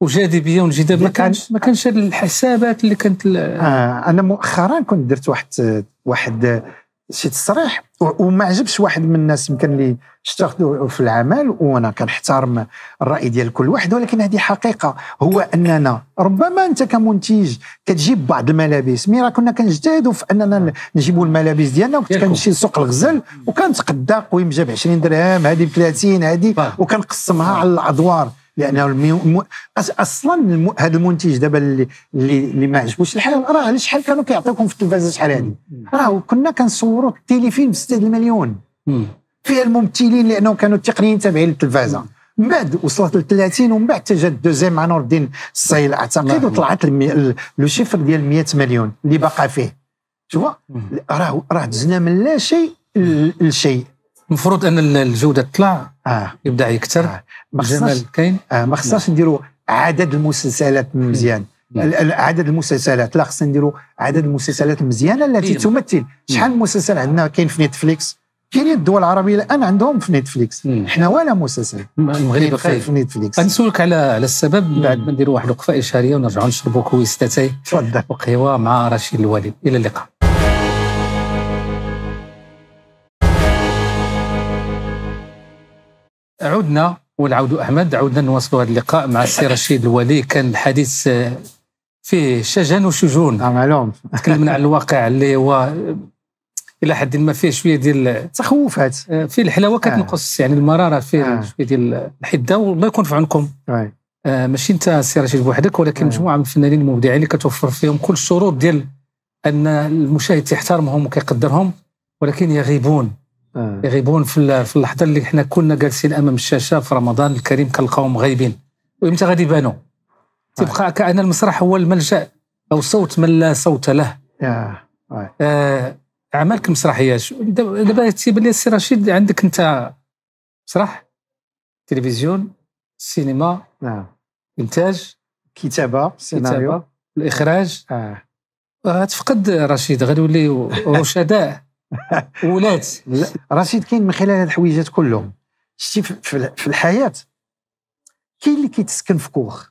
وجاذبيه وانجذاب يعني ما كانش ما كانش الحسابات اللي كانت آه انا مؤخرا كنت درت واحد واحد شي تصريح وما عجبش واحد من الناس يمكن اللي اشتغلوا في العمل وانا كنحترم الراي ديال كل واحد ولكن هذه حقيقه هو اننا ربما انت كمنتج كتجيب بعض الملابس مي راه كنا كنجتهدوا في اننا نجيبوا الملابس ديالنا وكنت كنمشي لسوق الغزل وكنتقدا قويم جاب 20 درهم هذه ب 30 هذه وكنقسمها على الادوار لانه اصلا هذا المنتج دابا اللي اللي ما عجبوش الحال راه شحال كانوا كيعطيوكم في التلفازه شحال هذه راه كنا كنصوروا التيليفيلم ب 6 المليون فيها الممثلين لانهم كانوا التقنيين تابعين للتلفازه من بعد وصلت ل 30 ومن بعد تجا الدوزيام مع نور الدين الصيل اعتقد وطلعت المي... لو شيفر ديال 100 مليون اللي باقى فيه شوف راه راه دزنا من لا شيء لشيء المفروض ان الجوده تطلع آه. يبدا يكثر آه. ما خصناش كاين اه ما نعم. خصناش نديروا عدد المسلسلات مزيان نعم. عدد المسلسلات لا خصنا نديروا عدد المسلسلات المزيانه التي مم. إيه. تمثل شحال من إيه. مسلسل عندنا كاين في نتفليكس كاين الدول العربيه الان عندهم في نتفليكس إيه. حنا ولا مسلسل المغرب في نتفليكس غنسولك طيب، على على السبب نعم. بعد ما نديروا واحد الوقفه اشاريه ونرجعوا نشربوا كويس تاتاي تفضل وقهوه مع رشيد الوالد الى اللقاء عدنا والعود احمد عودنا نواصلوا هذا اللقاء مع السي رشيد الولي كان الحديث آه، فيه شجن وشجون آه، معلوم تكلمنا على الواقع اللي هو آه، الى حد ما فيه شويه ديال تخوفات فيه الحلاوه كتنقص يعني المراره فيه آه. شويه ديال الحده والله يكون في عونكم آه. آه ماشي انت السي رشيد بوحدك ولكن آه. مجموعه من الفنانين المبدعين اللي كتوفر فيهم كل الشروط ديال ان المشاهد يحترمهم وكيقدرهم ولكن يغيبون آه. يغيبون في في اللحظه اللي حنا كنا جالسين امام الشاشه في رمضان الكريم كنلقاهم غايبين وامتى غادي يبانوا تبقى آه. كان المسرح هو الملجا او صوت من لا صوت له آه. آه اعمالك المسرحيه دابا تيبان لي السي رشيد عندك انت مسرح تلفزيون سينما نعم انتاج كتابه سيناريو الاخراج اه تفقد رشيد غادي يولي رشداء ولات رشيد كاين من خلال هاد الحويجات كلهم شتي في الحياه كاين اللي كيتسكن في كوخ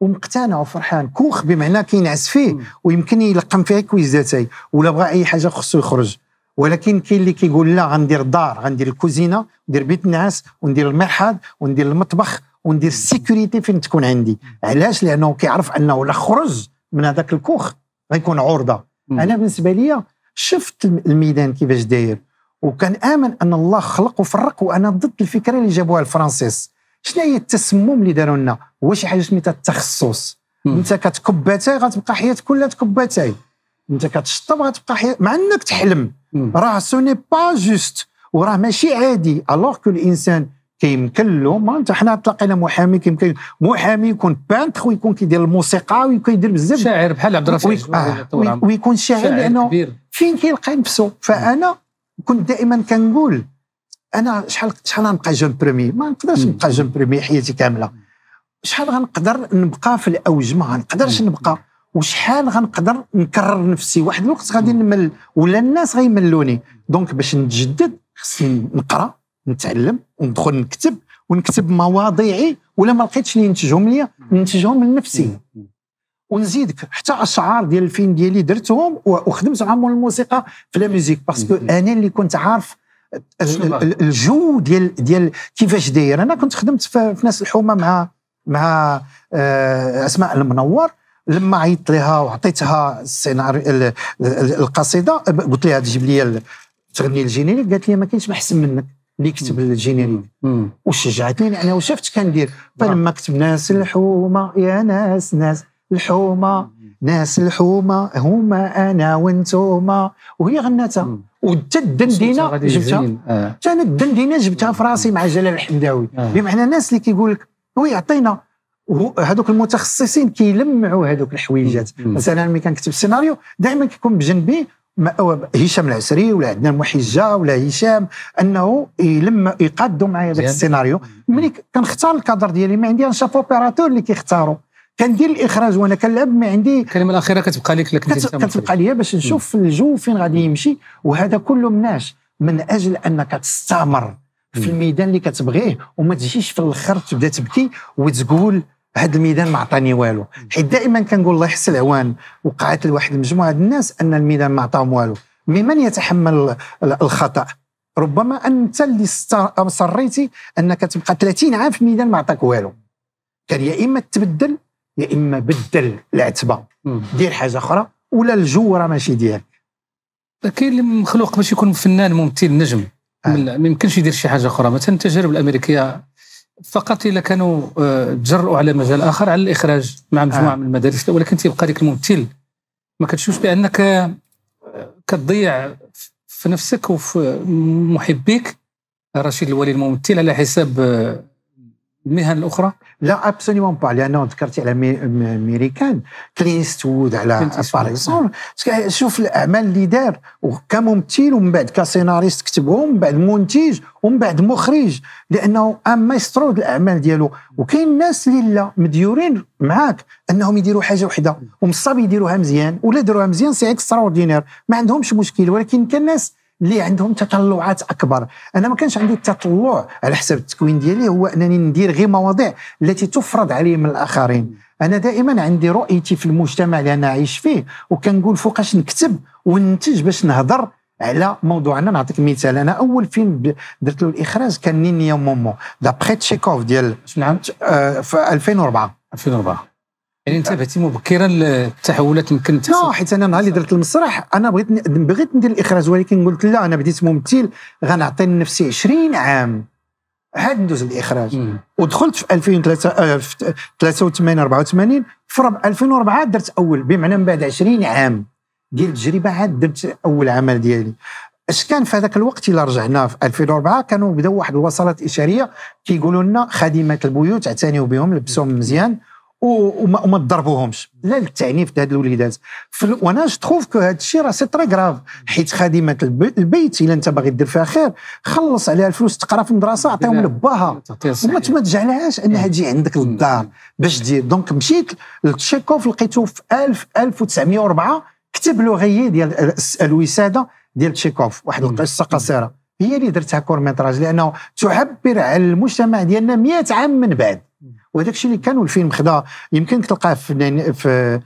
ومقتنع وفرحان كوخ بمعنى كينعس فيه ويمكن يلقم فيه كويزاتاي ولا بغى اي حاجه خصو يخرج ولكن كاين اللي كيقول لا غندير الدار غندير الكوزينه ندير بيت النعاس وندير المرحاض وندير المطبخ وندير السيكوريتي فين تكون عندي علاش لانه كيعرف انه لا خرج من هذاك الكوخ غيكون عرضه انا بالنسبه لي شفت الميدان كيفاش داير وكان امن ان الله خلق وفرق وانا ضد الفكره اللي جابوها الفرنسيس شنو هي التسمم اللي داروا لنا هو شي حاجه سميتها التخصص انت كتكب اتاي غتبقى حياتك كلها تكب اتاي انت كتشطب غتبقى حياتك مع انك تحلم راه سوني با جوست وراه ماشي عادي الوغ كو الانسان كيمكن له انت حنا تلاقينا محامي كيمكن محامي يكون بانتخ ويكون كيدير الموسيقى ويكون يدير بزاف شاعر بحال عبد الرزاق ويكون, آه ويكون شاعر, شاعر لانه كبير. فين كيلقى نفسه فانا كنت دائما كنقول انا شحال شحال غنبقى جون بريمي ما نقدرش نبقى جون بريمي حياتي كامله شحال غنقدر نبقى في الاوج ما غنقدرش نبقى وشحال غنقدر نكرر نفسي واحد الوقت غادي نمل ولا الناس غيملوني دونك باش نتجدد خصني نقرا نتعلم وندخل نكتب ونكتب مواضيعي ولا ما لقيتش اللي ينتجهم ليا ننتجهم لنفسي ونزيدك حتى اشعار ديال الفيلم ديالي درتهم وخدمت مع الموسيقى في لا ميوزيك باسكو انا اللي كنت عارف الجو ديال ديال كيفاش داير انا كنت خدمت في ناس الحومه مع مع آه، اسماء المنور لما عيطت لها وعطيتها السيناريو القصيده قلت لها تجيب لي تغني الجينيريك قالت لي ما كاينش احسن منك اللي كتب الجينيريك وشجعتني لانه شفت كندير فلما كتب ناس الحومه يا ناس ناس الحومه ناس الحومه هما انا وانتوما وهي غناتها وحتى الدندينه جبتها حتى آه. انا الدندينه جبتها في راسي مع جلال الحمداوي آه. بمعنى الناس اللي كيقول لك وي عطينا هذوك المتخصصين كيلمعوا هذوك الحويجات مثلا ملي كنكتب السيناريو دائما كيكون بجنبي هشام العسري ولا عدنان محجه ولا هشام انه يلم يقادوا معايا ذاك السيناريو ملي كنختار الكادر ديالي ما عندي شاف اوبيراتور اللي كيختاروا كندير الاخراج وانا كنلعب ما عندي الكلمه الاخيره كتبقى لك كتبقى ليا باش نشوف الجو فين غادي يمشي وهذا كله مناش من اجل انك تستمر في الميدان اللي كتبغيه وما تجيش في الاخر تبدا تبكي وتقول هذا الميدان ما عطاني والو حيت دائما كنقول الله يحسن العوان وقعت لواحد المجموعه الناس ان الميدان ما عطاهم والو ممن يتحمل الخطا ربما انت اللي اصريتي انك تبقى 30 عام في الميدان ما عطاك والو كان يا اما تبدل يا اما بدل العتبه دير حاجه اخرى ولا الجو راه ماشي ديالك كاين اللي مخلوق باش يكون فنان ممثل نجم آه. ما يمكنش يدير شي حاجه اخرى مثلا التجارب الامريكيه فقط الا كانوا آه، تجرؤوا على مجال اخر على الاخراج مع مجموعه آه. من المدارس ولكن تيبقى ديك الممثل ما كتشوفش بانك آه، كتضيع في نفسك وفي محبيك رشيد الولي الممثل على حساب آه، المهن الاخرى؟ لا ابسوليومون با لانه ذكرتي على ميريكان كلينست وود على باريس شوف الاعمال اللي دار كممثل ومن بعد كسيناريست كتبهم ومن بعد منتج ومن بعد مخرج لانه ان مايسترو الاعمال ديالو وكاين الناس اللي لا مديورين معاك انهم يديروا حاجه وحده ومصاب يديروها مزيان ولا داروها مزيان سي اكسترا اوردينير ما عندهمش مشكل ولكن كان الناس اللي عندهم تطلعات اكبر انا ما كانش عندي التطلع على حسب التكوين ديالي هو انني ندير غير مواضيع التي تفرض علي من الاخرين انا دائما عندي رؤيتي في المجتمع اللي انا عايش فيه وكنقول فوقاش نكتب وننتج باش نهضر على موضوعنا نعطيك مثال انا اول فيلم درت له الاخراج كان نينيا مومو دابخي تشيكوف ديال نعم آه في 2004 2004 يعني انت بعتي مبكرا للتحولات يمكن لا حيت انا النهار اللي درت المسرح انا بغيت بغيت ندير الاخراج ولكن قلت لا انا بديت ممثل غنعطي لنفسي 20 عام عاد ندوز الاخراج مم. ودخلت في 2003 آه، في 83 84 في 2004 درت اول بمعنى من بعد 20 عام ديال التجربه عاد درت اول عمل ديالي اش كان في هذاك الوقت الا رجعنا في 2004 كانوا بداوا واحد الوصلات اشاريه كيقولوا لنا خادمات البيوت اعتنيوا بهم لبسوهم مزيان وما, وما تضربوهمش لا التعنيف هاد الوليدات وانا تخوف كو هاد الشيء راه سي تري كراف حيت خادمه البيت الا انت باغي دير فيها خير خلص عليها الفلوس تقرا في المدرسه عطيهم لباها وما تجعلهاش انها تجي عندك للدار باش دير دونك مشيت لتشيكوف لقيته في 1000 1904 كتب له ديال الوساده ديال تشيكوف واحد القصه قصيره هي اللي درتها كور ميتراج لانه تعبر على المجتمع ديالنا 100 عام من بعد وهذاك الشيء اللي كانوا الفيلم خدا يمكن تلقاه في, في,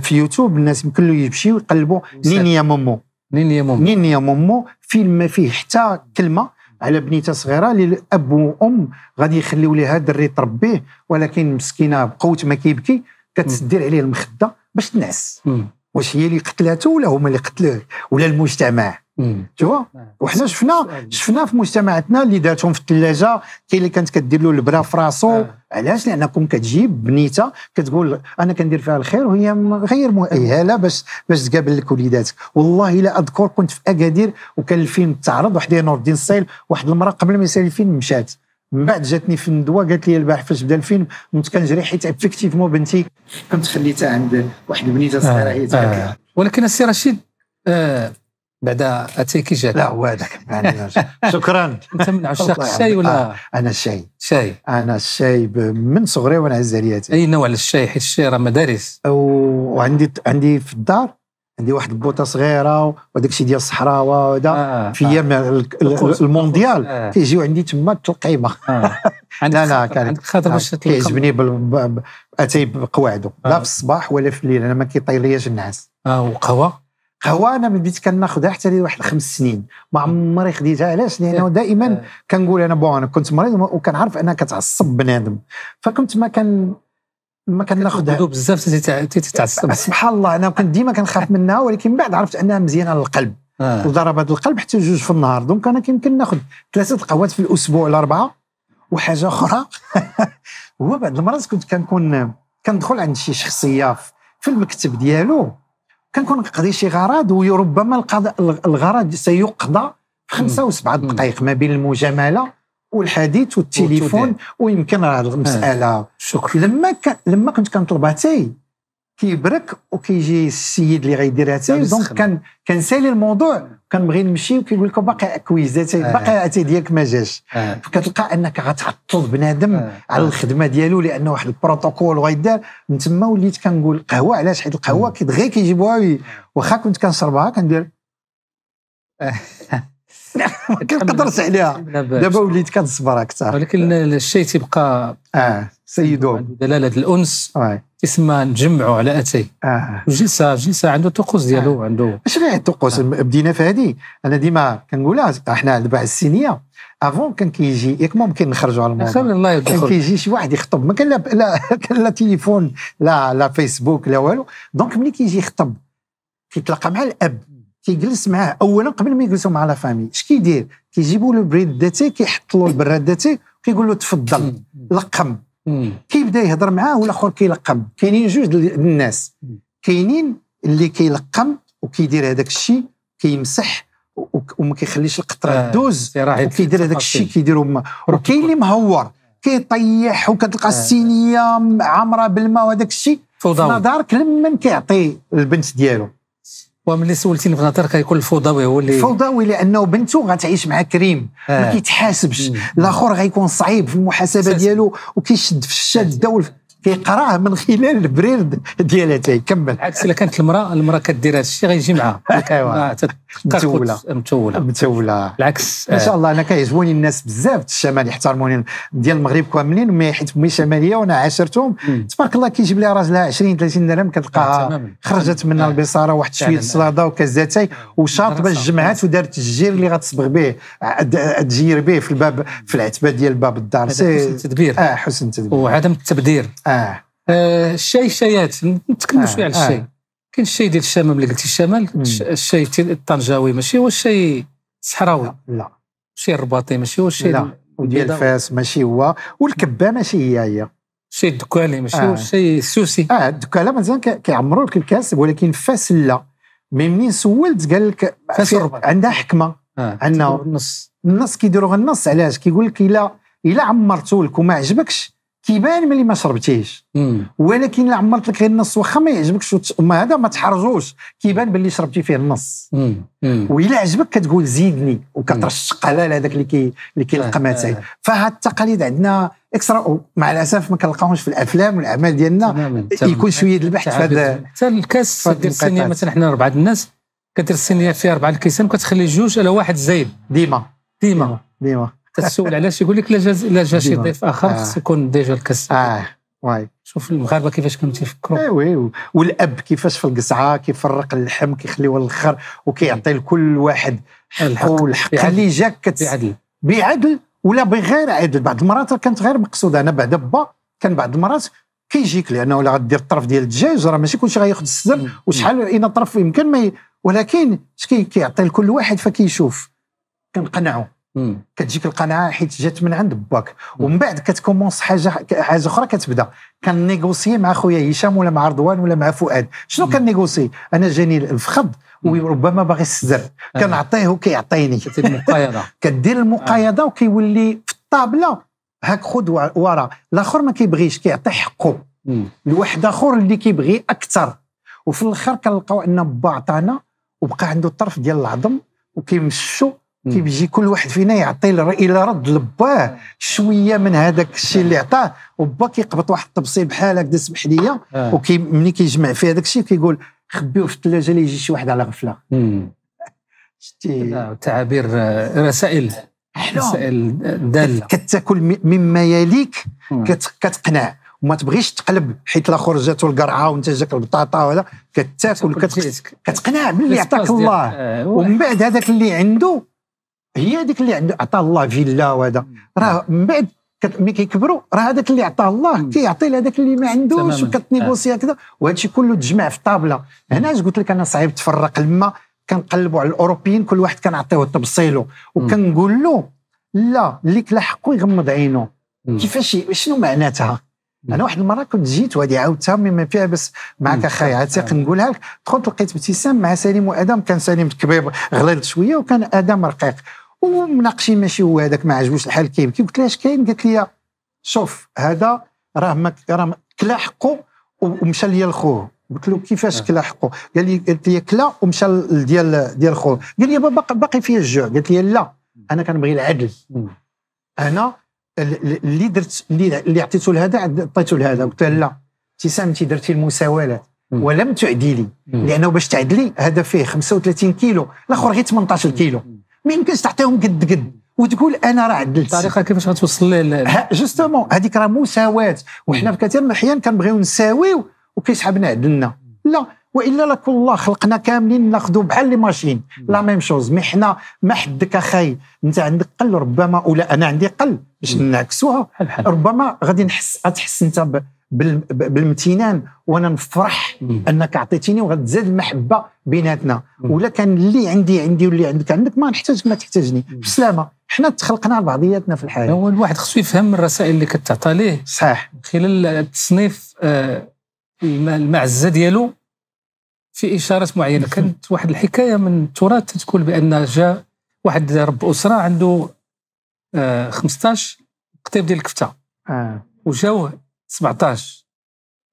في, يوتيوب الناس يمكن يمشيو يقلبوا نين يا مومو نين يا مومو نين يا مومو فيلم ما فيه حتى كلمه على بنيته صغيره للاب الاب وام غادي يخليو ليها دري تربيه ولكن مسكينه بقوت ما كيبكي كتسدير عليه المخده باش تنعس واش هي اللي قتلاته ولا هما اللي قتلوه ولا المجتمع شوف نعم. وحنا شفنا شفنا في مجتمعاتنا اللي دارتهم في الثلاجه كاين اللي كانت كدير له البرا في راسو نعم. علاش لانكم كتجيب بنيته كتقول انا كندير فيها الخير وهي غير مؤهله نعم. باش باش تقابل لك وليداتك والله لا اذكر كنت في اكادير وكان الفيلم تعرض وحدي نور الدين الصيل واحد المراه قبل ما يسالي الفيلم مشات من بعد جاتني في الندوه قالت لي البارح فاش بدا الفيلم كنت كنجري حيت افكتيفمون بنتي كنت خليتها عند واحد البنيته صغيره هي آه. آه. ولكن السي رشيد آه بعدا اتيك كي جاك لا هو هذاك يعني شكرا انت من عشاق الشاي ولا آه، انا الشاي شاي انا الشاي من صغري وانا عز اي نوع الشاي حيت الشاي راه مدارس وعندي عندي في الدار عندي واحد البوطه صغيره وداك الشيء ديال الصحراء وهذا آه،, آه في ايام آه المونديال آه كيجيو عندي تما تلقيمه آه لا لا كان خاطر باش كيعجبني اتاي بقواعده لا آه. في الصباح ولا في الليل انا ما كيطير ليش النعاس اه وقهوه قهوه انا من بديت كناخذها حتى لواحد واحد خمس سنين ما عمري خديتها علاش لانه دائما آه. كنقول انا بون انا كنت مريض وكنعرف انها كتعصب بنادم فكنت ما كان ما كناخذها بزاف تتعصب سبحان الله انا كنت ديما كنخاف منها ولكن من بعد عرفت انها مزيانه للقلب آه. وضربات القلب حتى جوج في النهار دونك انا كيمكن ناخذ ثلاثه قهوات في الاسبوع ولا اربعه وحاجه اخرى هو بعض المرات كنت كنكون كندخل عند شي شخصيه في المكتب ديالو كنكون نقضي شي غرض وربما الغرض سيقضى في خمسه وسبعه دقائق ما بين المجامله والحديث والتليفون ويمكن راه المساله آه. شكرا لما لما كنت كنطلبها حتى كيبرك وكيجي السيد اللي غيديرها حتى دونك كان كنسالي الموضوع كنبغي نمشي وكيقول لك باقي كويز باقي آه. اتي ديالك ما جاش آه. فكتلقى انك غتعطل بنادم آه. على آه. الخدمه ديالو لان واحد البروتوكول غيدار من تما وليت كنقول قهوه علاش حيت القهوه آه. كيدغي كيجيبوها واخا كنت كنشربها كندير كنقدرش عليها دابا وليت كنصبر اكثر ولكن الشيء تيبقى اه سيدو دلاله الانس تسمى نجمعوا على اتاي اه جلسة عنده طقوس ديالو آه. عنده اش غير الطقوس آه. بدينا في هذه انا ديما كنقولها احنا دابا السينيه افون كان كيجي ياك ممكن نخرجوا على الموضوع الله يدخل كان كيجي شي واحد يخطب ما كان لا كان لا تليفون لا لا فيسبوك لا والو دونك ملي كيجي يخطب كيتلاقى مع الاب كيجلس معاه اولا قبل ما يجلسوا مع لا فامي اش كيدير كيجيبوا له بريد داتي كيحط له البراد داتي وكيقول له تفضل لقم كيبدا يهضر معاه والاخر كيلقم كاينين جوج الناس كاينين اللي كيلقم وكيدير هذاك الشيء كيمسح وما كيخليش القطره آه، دوز وكيدير هذاك الشيء كيديروا وكاين اللي مهور كيطيح وكتلقى آه. السينيه عامره بالماء وهذاك الشيء في نظرك لمن كيعطي البنت ديالو وملي سولتيني في نظر كيكون الفوضوي هو اللي الفوضوي لانه بنته غتعيش مع كريم آه. ما كيتحاسبش الاخر غيكون صعيب في المحاسبه ديالو وكيشد في الشاده كيقراها من خلال البرير ديالها تيكمل عكس الا كانت المراه المراه كدير هذا الشيء غيجي معها ايوا متوله متوله متوله العكس ان شاء الله انا كيعجبوني الناس بزاف الشمال يحترموني ديال المغرب كاملين مي حيت امي شماليه وانا عاشرتهم تبارك الله كيجيب لها راجلها 20 30 درهم كتلقاها آه، خرجت من آه. البصاره واحد شويه الصلاده وكزاتاي آه. وشاط باش جمعات ودارت الجير اللي غتصبغ به تجير به في الباب في العتبه ديال باب الدار حسن تدبير اه حسن تدبير وعدم التبذير آه. اه الشاي الشايات نتكلموا آه، شويه على الشاي آه. كاين الشاي ديال الشمال اللي قلتي الشمال الشاي الطنجاوي ماشي هو الشاي الصحراوي لا الشاي الرباطي ماشي هو الشاي ديال وديال فاس ماشي هو والكبه ماشي هي هي الشاي الدكالي ماشي هو الشاي السوسي اه الدكاله مازال كيعمروا لك الكاس ولكن فاس لا مي منين سولت قال لك عندها حكمه آه. عندنا النص النص كيديروا النص علاش كيقول لك الا الا عمرتو لك وما عجبكش كيبان ملي ما شربتيش ولكن الا عمرت لك غير النص واخا ما يعجبكش وما هذا ما تحرجوش كيبان باللي شربتي فيه النص والا عجبك كتقول زيدني وكترشق على هذاك اللي كي اللي كيلقى آه، آه. مثلا فهاد التقاليد عندنا اكسترا مع الاسف ما كنلقاوهمش في الافلام والاعمال ديالنا يكون شويه البحث في هذا حتى الكاس ديال الصينيه مثلا حنا اربعه الناس كدير الصينيه فيها اربعه الكيسان وكتخلي جوج على واحد زايد ديما ديما ديما تسول علاش يقول لك لا جا لا جا شي ضيف اخر خص آه. يكون ديجا الكاس اه واي شوف المغاربه كيفاش كانوا تيفكروا اي وي والاب كيفاش في القصعه كيفرق اللحم كيخليوه للاخر وكيعطي لكل واحد الحق والحق اللي جاك كت... بعدل بعدل ولا بغير عدل بعض المرات كانت غير مقصوده انا بعدا با كان بعض المرات كيجيك لانه الا غدير الطرف ديال الدجاج راه ماشي كلشي غياخذ السر وشحال اين طرف يمكن ما ي... ولكن كيعطي لكل واحد فكيشوف كنقنعو كتجيك القناعه حيت جات من عند باك ومن بعد كتكومونس حاجه حاجه اخرى كتبدا كنيغوسي مع خويا هشام ولا مع رضوان ولا مع فؤاد شنو كنيغوسي انا جاني الفخض وربما باغي السزر آه. كنعطيه وكيعطيني كدير المقايضه كدير المقايضه وكيولي في الطابله هاك خذ ورا الاخر ما كيبغيش كيعطي حقه لواحد اخر اللي كيبغي اكثر وفي الاخر كنلقاو ان با عطانا وبقى عنده الطرف ديال العظم وكيمشوا كيجي كل واحد فينا يعطي الى رد لباه شويه من هذاك الشيء اللي عطاه وبا كيقبط واحد التبصيل بحال هكذا سمح ليا وملي آه. وكي ملي كيجمع فيه هذاك الشيء كيقول خبيوه في الثلاجه اللي يجي شي واحد على غفله شتي تعابير آه، رسائل رسائل داله كتاكل مما يليك كتقنع وما تبغيش تقلب حيت الاخر جاتو القرعه وانت جاك البطاطا ولا كتاكل كتقنع باللي عطاك الله آه، ومن بعد هذاك اللي عنده هي هذيك اللي عطاها عطاه الله فيلا وهذا راه من بعد ملي كيكبروا راه هذاك اللي عطاه الله كيعطي لهذاك اللي ما عندوش وكتنيغوسي آه. هكذا وهذا الشيء كله تجمع في طابله هنا اش قلت لك انا صعيب تفرق لما كنقلبوا على الاوروبيين كل واحد كنعطيه تبصيله وكنقول له لا اللي كلا حقه يغمض عينه كيفاش شنو معناتها انا واحد المره كنت جيت وهذه عاودتها مما فيها بس معك اخي عتيق نقولها لك دخلت لقيت ابتسام مع سليم وادم كان سليم كبير غليظ شويه وكان ادم رقيق ومناقشين ماشي هو هذاك ما عجبوش الحال كيبكي قلت لها اش كاين قالت لي شوف هذا راه ما راه كلا حقه ومشى ليا لخوه قلت له كيفاش كلا حقه قال لي قلت لي كلا ومشى ديال ديال خوه قال لي باقي فيا الجوع قالت لي لا انا كنبغي العدل انا اللي درت اللي عطيته لهذا عطيته لهذا قلت لا ابتسامتي درتي المساواه ولم تعدلي لانه باش تعدلي هذا فيه 35 كيلو الاخر غير 18 كيلو ما يمكنش تعطيهم قد قد وتقول انا راه عدلت الطريقه كيفاش غتوصل جوستومون هذيك راه مساواه وحنا في كثير من الاحيان كنبغيو نساويو وكيسحبنا عدلنا لا والا لك الله خلقنا كاملين ناخذوا بحال لي ماشين لا ميم شوز مي حنا ما حدك اخاي انت عندك قل ربما ولا انا عندي قل باش نعكسوها ربما غادي نحس تحس انت بالامتنان وانا نفرح انك عطيتيني وغتزاد المحبه بيناتنا ولا كان اللي عندي عندي واللي عندك عندك ما نحتاجك ما تحتاجني بسلامه حنا تخلقنا لبعضياتنا في الحياه هو الواحد خصو يفهم الرسائل اللي كتعطى ليه صح خلال التصنيف آه، المعزه ديالو في اشارات معينه كانت واحد الحكايه من التراث تقول بان جاء واحد رب اسره عنده 15 آه، قطيب ديال الكفته آه. وجاو 17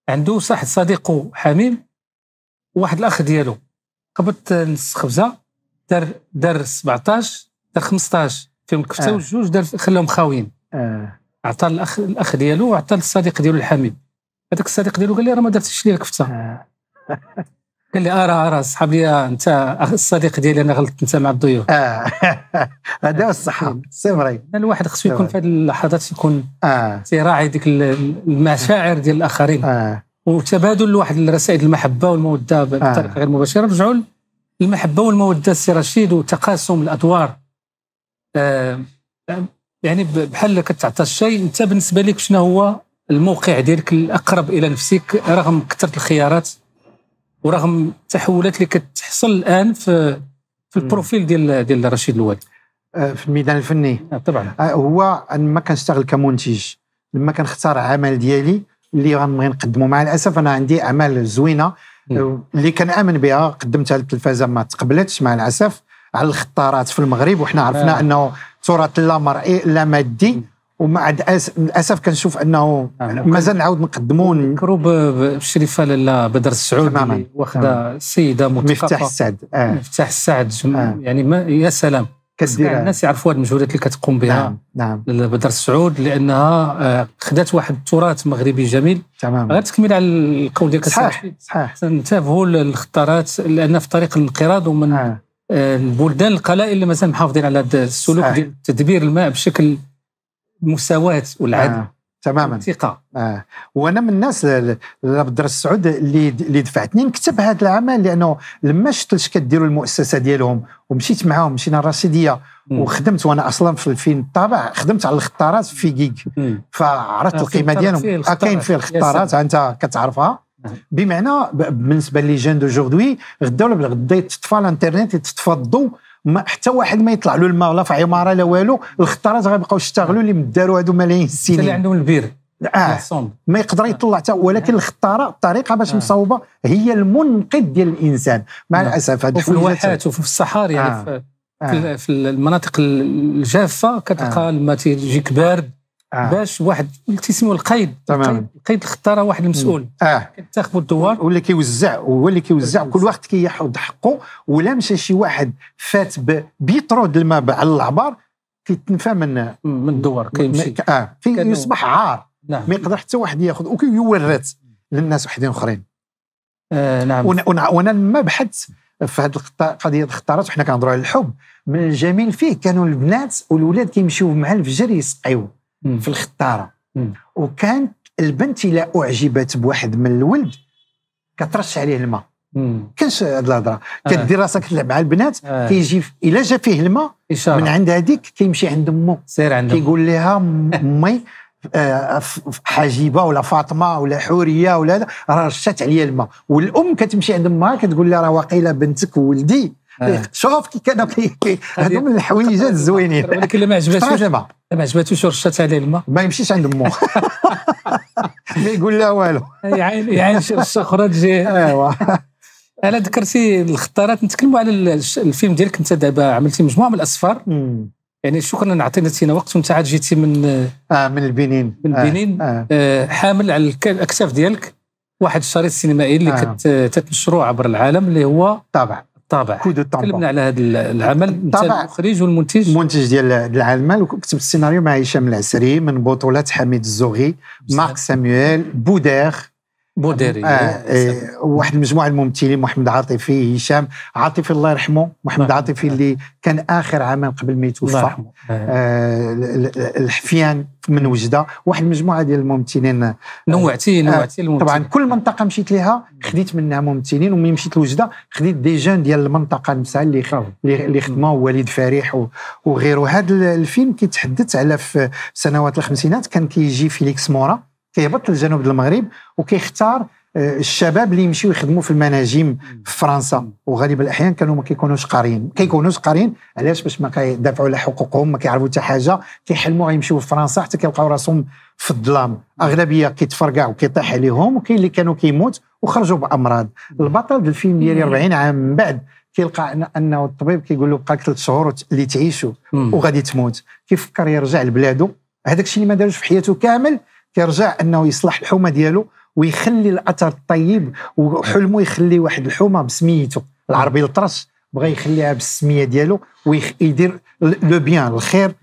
عنده واحد صديقه حميم وواحد الاخ ديالو قبضت نص خبزه دار دار 17 دار 15 فيهم الكفته آه. والجوج دار خلاهم خاويين آه. عطى الاخ الاخ ديالو وعطى للصديق ديالو الحميم هذاك الصديق ديالو قال لي راه ما درتش ليه الكفته آه. قال لي ارى ارى سحب لي انت الصديق ديالي انا غلطت انت مع الضيوف آه. هذا هو الصحه سي مريم الواحد خصو يكون في هذه اللحظات يكون اه تيراعي ديك المشاعر ديال الاخرين اه وتبادل واحد الرسائل المحبه والموده آه. بطريقه غير مباشره رجعوا المحبه والموده السي رشيد وتقاسم الادوار آه، يعني بحال كتعطى الشيء انت بالنسبه لك شنو هو الموقع ديالك الاقرب الى نفسك رغم كثره الخيارات ورغم التحولات اللي كتحصل الان في في البروفيل ديال ديال رشيد الوالي آه، في الميدان الفني آه، طبعا آه، هو ما كنشتغل كمنتج لما كنختار عمل ديالي اللي غنبغي نقدمه مع الاسف انا عندي اعمال زوينه اللي كنامن بها قدمتها للتلفازه ما تقبلتش مع الاسف على الخطارات في المغرب وحنا عرفنا انه تراث لا مرئي لا مادي ومع الاسف كنشوف انه آه، مازال نعاود نقدموا نذكروا بالشريفه لاله بدر السعود واخده سيده مثقفه مفتاح السعد آه. مفتاح السعد آه. يعني ما يا سلام الناس يعرفوا هذه المجهودات اللي كتقوم بها نعم نعم بدر السعود لانها آه، خدات واحد التراث مغربي جميل تمام غير تكمل على القول ديالك صحيح صحيح انتبهوا للخطارات لان في طريق الانقراض ومن آه. آه، البلدان القلائل اللي مازال محافظين على هذا السلوك ديال تدبير الماء بشكل المساواه والعدل آه. تماما الثقه آه. وانا من الناس بدر السعود اللي اللي دفعتني نكتب هذا العمل لانه لما شفت اش كديروا المؤسسه ديالهم ومشيت معاهم مشينا الرشيديه وخدمت وانا اصلا في الفيلم الطابع خدمت على الخطارات في كيك فعرفت آه، القيمه ديالهم آه، كاين فيه الخطارات انت كتعرفها نعم. بمعنى بالنسبه لي دو جوردوي غدا ولا بالغدا يتطفى الانترنت يتطفى الضوء ما حتى واحد ما يطلع له الماء لا في عماره لا والو الخطرات غيبقاو يشتغلوا اللي داروا هادو ملايين السنين اللي عندهم البير اه ما يقدر يطلع حتى ولكن آه. الخطاره الطريقه باش آه. مصوبه هي المنقذ ديال الانسان مع آه. الاسف هذه في الواحات وفي الصحاري يعني آه. في, آه. في المناطق الجافه كتلقى آه. الماء تيجيك بارد آه. باش واحد تيسموا القيد تمام القيد الخطاره واحد المسؤول اه كتاخذوا الدوار ولا كيوزع هو اللي كيوزع كل وقت كياخذ حقه ولا مشى شي واحد فات د الماء على العبار كيتنفى من من الدوار كيمشي اه كيصبح كي عار نعم ما يقدر حتى واحد ياخذ وكيورث للناس وحدين اخرين آه نعم وانا لما بحثت في هذه قضيه الخطارات وحنا كنهضروا على الحب من الجميل فيه كانوا البنات والولاد كيمشيو مع الفجر يسقيو في الخطاره وكانت البنت الا اعجبت بواحد من الولد كترش عليه الماء كانش هاد الهضره كدير آه. راسها تلعب مع البنات آه. كيجي الا جا فيه الماء من عند هذيك كيمشي عند امو سير عند كيقول لها امي آه، حجيبه ولا فاطمه ولا حوريه ولا هذا راه رشات عليا الماء والام كتمشي عند امها كتقول لها راه واقيلا بنتك وولدي آه. شوف كي كانوا من الحويجات الزوينين ولكن ما عجباتوش ما عجباتوش رشات عليه الماء ما يمشيش عند مو ما يقول لا والو يعين يعين شي رشه اخرى تجي ايوا انا ذكرتي الخطارات نتكلموا على الفيلم ديالك انت دابا عملتي مجموعه من الاسفار يعني شكرا عطينا تينا وقت وانت عاد جيتي من آه من البنين من آه، البنين آه آه حامل على الاكتاف ديالك واحد الشريط السينمائي اللي آه. كتنشرو عبر العالم اللي هو طبعا الطابع تكلمنا على هذا العمل انت المخرج والمنتج المنتج ديال العمل وكتبت السيناريو مع هشام العسري من بطوله حميد الزوغي مارك سامويل بودير مديري آه إيه، آه واحد المجموعه الممثلين محمد عاطفي هشام عاطفي الله يرحمه محمد عاطفي اللي كان اخر عمل قبل ما يتوفى آه, آه، الحفيان من وجده واحد المجموعه ديال الممثلين نوعتي آه، نوعتي آه طبعا كل منطقه مشيت لها خديت منها ممثلين ومن مشيت لوجده خديت دي جون ديال المنطقه نفسها اللي اللي خدموا وليد فريح وغيره هذا الفيلم كيتحدث على في سنوات الخمسينات كان كيجي فيليكس مورا كيهبط لجنوب المغرب وكيختار آه، الشباب اللي يمشيو يخدموا في المناجم في فرنسا وغالبا الاحيان كانوا ما كيكونوش قاريين ما كيكونوش قاريين علاش باش ما كيدافعوا على حقوقهم ما كيعرفوا حتى حاجه كيحلموا غيمشيو فرنسا حتى كيلقاو راسهم في الظلام اغلبيه كيتفرقع وكيطيح عليهم وكاين اللي كانوا كيموت وخرجوا بامراض البطل ديال الفيلم ديالي 40 عام من بعد كيلقى انه الطبيب كيقول له بقاك ثلاث شهور اللي تعيشوا وغادي تموت كيفكر يرجع لبلاده هذاك الشيء اللي ما داروش في حياته كامل يرجع انه يصلح الحومه ديالو ويخلي الاثر الطيب وحلمه يخلي واحد الحومه بسميته العربي الطرش بغى يخليها بالسميه ديالو ويدير لو بيان الخير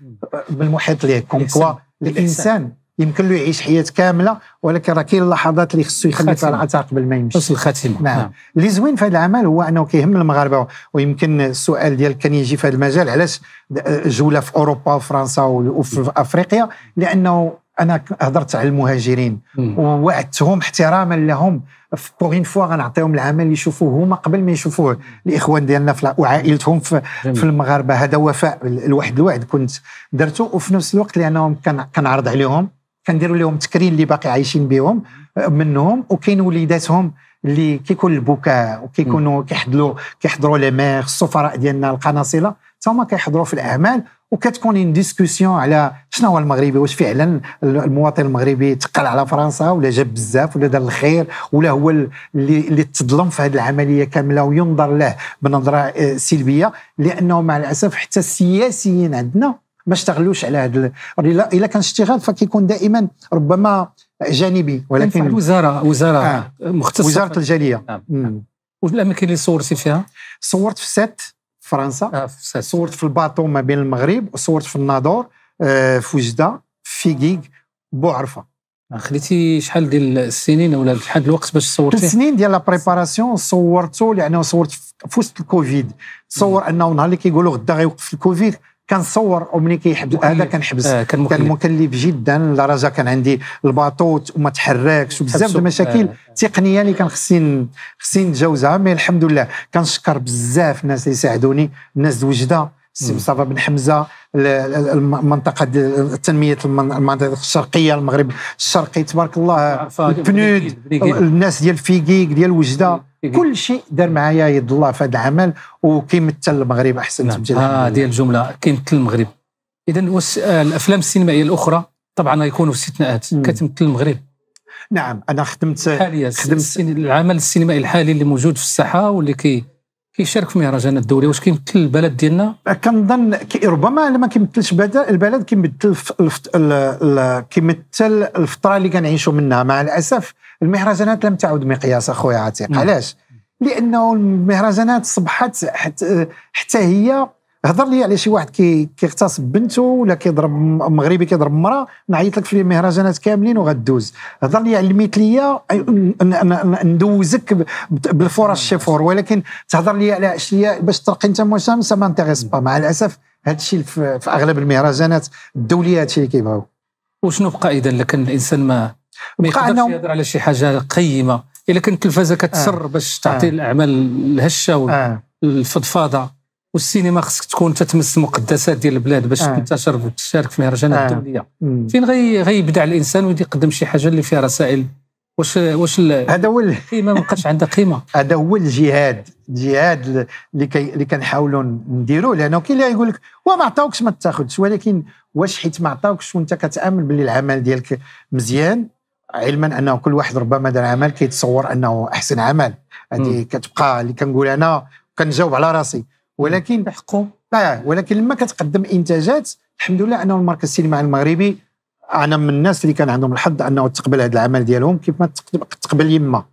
بالمحيط آه، ليه كون كوا الانسان يمكن له يعيش حياه كامله ولكن راه كاين اللحظات اللي خصو يخلي فيها العطاء قبل ما يمشي الخاتمه نعم, نعم. اللي زوين في هذا العمل هو انه كيهم المغاربه ويمكن السؤال ديالك كان يجي في هذا المجال علاش آه، جوله في اوروبا وفرنسا وفي افريقيا لانه انا هضرت على المهاجرين ووعدتهم احتراما لهم بوغ اون فوا غنعطيهم العمل اللي يشوفوه هما قبل ما يشوفوه الاخوان ديالنا في وعائلتهم في, في المغاربه هذا وفاء لواحد الوعد كنت درته وفي نفس الوقت لانهم كنعرض عليهم كندير لهم تكريم اللي باقي عايشين بهم منهم وكاين وليداتهم اللي كيكون البكاء وكيكونوا كيحضروا كيحضروا لي ميغ السفراء ديالنا القناصله حتى هما كيحضروا في الاعمال وكتكون ان ديسكوسيون على شنو هو المغربي واش فعلا المواطن المغربي تقل على فرنسا ولا جاب بزاف ولا دار الخير ولا هو اللي اللي تظلم في هذه العمليه كامله وينظر له بنظره آه، سلبيه لانه مع الاسف حتى السياسيين عندنا ما اشتغلوش على هذا الا كان اشتغال فكيكون دائما ربما جانبي ولكن يعني وزاره وزاره آه. مختصه وزاره الجاليه نعم آه. نعم. ولا ما كاين اللي صورتي فيها؟ صورت في ست آه، في فرنسا صورت في الباطو ما بين المغرب وصورت في الناظور آه، في وجده في كيك بوعرفه آه، خليتي شحال ديال السنين ولا لحد الوقت باش صورتي ثلاث سنين ديال لا بريباراسيون صورته لانه صورت في وسط الكوفيد تصور انه نهار اللي كيقولوا غدا غيوقف الكوفيد كنصور وملي كيحبس هذا كان حبس آه كان, مكلف. كان مكلف جدا لدرجه كان عندي الباطوت وما تحركش وبزاف د المشاكل آه. تقنيه اللي كان خصني خصني نتجاوزها مي الحمد لله كنشكر بزاف الناس اللي ساعدوني الناس وجده السي مصطفى بن حمزه المنطقه تنميه المنطقه الشرقيه المغرب الشرقي تبارك الله البنود الناس ديال فيكيك ديال وجده كل شيء دار معايا يد الله في هذا العمل وكيمثل المغرب احسن نعم. تمثيل اه ديال الجمله كيمثل المغرب اذا آه، الافلام السينمائيه الاخرى طبعا غيكونوا استثناءات كتمثل المغرب نعم انا خدمت حاليا خدمت العمل السينمائي الحالي اللي موجود في الساحه واللي كي كيشارك في مهرجان الدوليه واش كيمثل البلد ديالنا كنظن ربما ما كيمثلش البلد كيمثل كيمثل الفتره اللي كنعيشوا منها مع الاسف المهرجانات لم تعد مقياس اخويا عتيق نعم. علاش؟ لانه المهرجانات اصبحت حتى, حتى هي هضر لي على شي واحد كي كيغتصب بنته ولا كيضرب مغربي كيضرب مراه نعيط لك في المهرجانات كاملين وغدوز هضر لي على المثليه ندوزك بالفرص الشيفور نعم. ولكن تهضر لي على اشياء باش ترقي انت موسام سا مانتيريس با مع الاسف هذا الشيء في اغلب المهرجانات الدوليه هذا الشيء اللي كيبغاو وشنو بقى اذا لكن الانسان ما ما يقدرش يهضر على شي حاجه قيمه الا كانت التلفازه كتسر آه. باش تعطي آه. الاعمال الهشه والفضفاضه آه. والسينما خصك تكون تتمس المقدسات ديال البلاد باش آه. تنتشر وتشارك في مهرجانات آه. الدوليه فين غي غيبدع الانسان ويدي يقدم شي حاجه اللي فيها رسائل واش واش هذا هو القيمه ما بقاش عندها قيمه هذا هو الجهاد الجهاد اللي كي اللي كنحاولوا نديروه لانه كاين اللي يقول لك وما عطاوكش ما تاخذش ولكن واش حيت ما عطاوكش وانت كتامن باللي العمل ديالك مزيان علما انه كل واحد ربما دار عمل كيتصور انه احسن عمل هذه كتبقى اللي كنقول انا كنجاوب على راسي ولكن بحقه لا ولكن لما كتقدم انتاجات الحمد لله انه المركز السينمائي المغربي انا من الناس اللي كان عندهم الحظ انه تقبل هذا العمل ديالهم كيف ما تقبل يما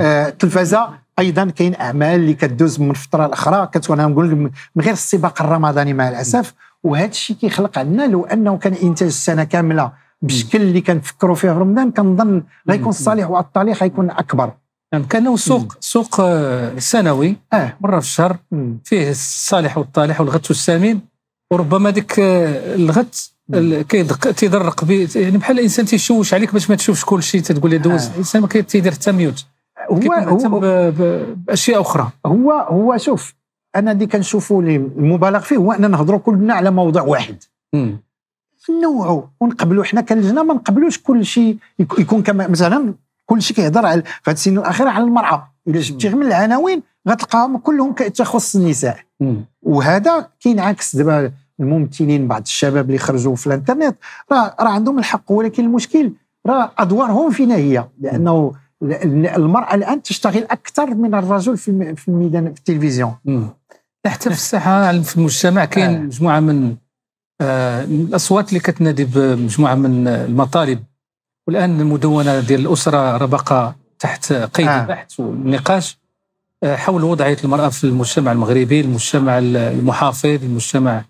آه التلفزه ايضا كاين اعمال اللي كدوز من فتره لاخرى كتكون انا نقول من غير السباق الرمضاني مع الاسف وهذا الشيء كيخلق عندنا لو انه كان انتاج السنه كامله بالشكل اللي كنفكروا فيه في رمضان كنظن غيكون الصالح والطالح غيكون اكبر يعني نعم، كانوا سوق سوق آه، سنوي اه مره في الشهر فيه الصالح والطالح والغث والسمين وربما ديك آه، الغث كيدق تيدرق بي يعني بحال الانسان تيشوش عليك باش ما تشوفش كل شيء تتقول لي دوز آه. الانسان ما تيدير حتى ميوت هو هو باشياء اخرى هو هو شوف انا اللي كنشوفوا المبالغ فيه هو ان نهضروا كلنا على موضوع واحد مم. نوعوا ونقبلوا حنا كلجنه ما نقبلوش كل شيء يكون كما مثلا كل شيء كيهضر على في هذه السنين الاخيره على المراه الا غير من العناوين غتلقاهم كلهم تخص النساء وهذا كينعكس دابا الممثلين بعض الشباب اللي خرجوا في الانترنت راه راه عندهم الحق ولكن المشكل راه ادوارهم فينا هي لانه المراه الان تشتغل اكثر من الرجل في الميدان في التلفزيون حتى في الساحه في المجتمع كاين آه. مجموعه من آه، الاصوات اللي كتنادي بمجموعه من المطالب والان المدونه ديال الاسره ربقه تحت قيد آه. البحث والنقاش آه، حول وضعيه المراه في المجتمع المغربي المجتمع المحافظ المجتمع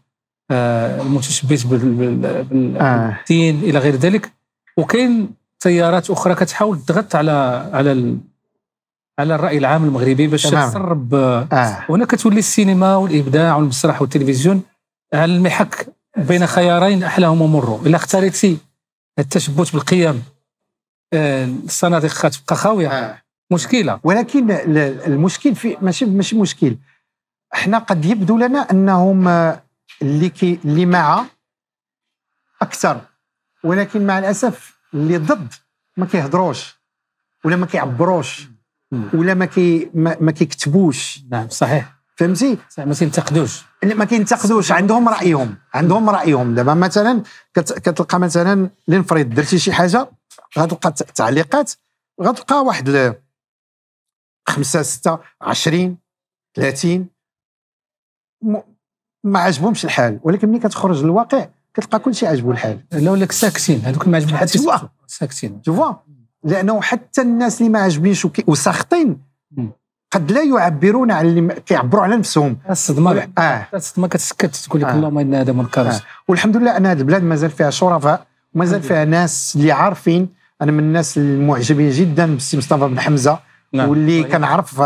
آه، المتشبث بالدين الى غير ذلك وكاين تيارات اخرى كتحاول تضغط على على على الراي العام المغربي باش تسرب آه. هنا كتولي السينما والابداع والمسرح والتلفزيون على المحك بين خيارين احلاهما مر الا اختاريتي التشبث بالقيم آه، الصناديق غتبقى خاويه آه. مشكله ولكن المشكل في ماشي ماشي مشكل احنا قد يبدو لنا انهم آه، اللي كي اللي مع اكثر ولكن مع الاسف اللي ضد ما كيهضروش ولا ما كيعبروش ولا ما كي ما, كيكتبوش نعم صحيح فهمتي صحيح ما تنتقدوش ما كينتقدوش عندهم رايهم عندهم رايهم دابا مثلا كتلقى مثلا لنفرض درتي شي حاجه غتلقى تعليقات غتلقى واحد خمسة ستة عشرين ثلاثين ما عجبهمش الحال ولكن ملي كتخرج للواقع كتلقى كلشي عجبو الحال ولاك ساكتين هذوك ما عجبهم حتى ساكتين تو لانه حتى الناس اللي ما عجبنيش وساخطين قد لا يعبرون عن اللي كيعبروا على نفسهم الصدمه اه الصدمه كتسكت تقول لك آه. اللهم ان هذا منكر آه. والحمد لله ان هذه البلاد مازال فيها شرفاء ومازال فيها ناس اللي عارفين انا من الناس المعجبين جدا بالسي مصطفى بن حمزه نعم. واللي طيب. كنعرف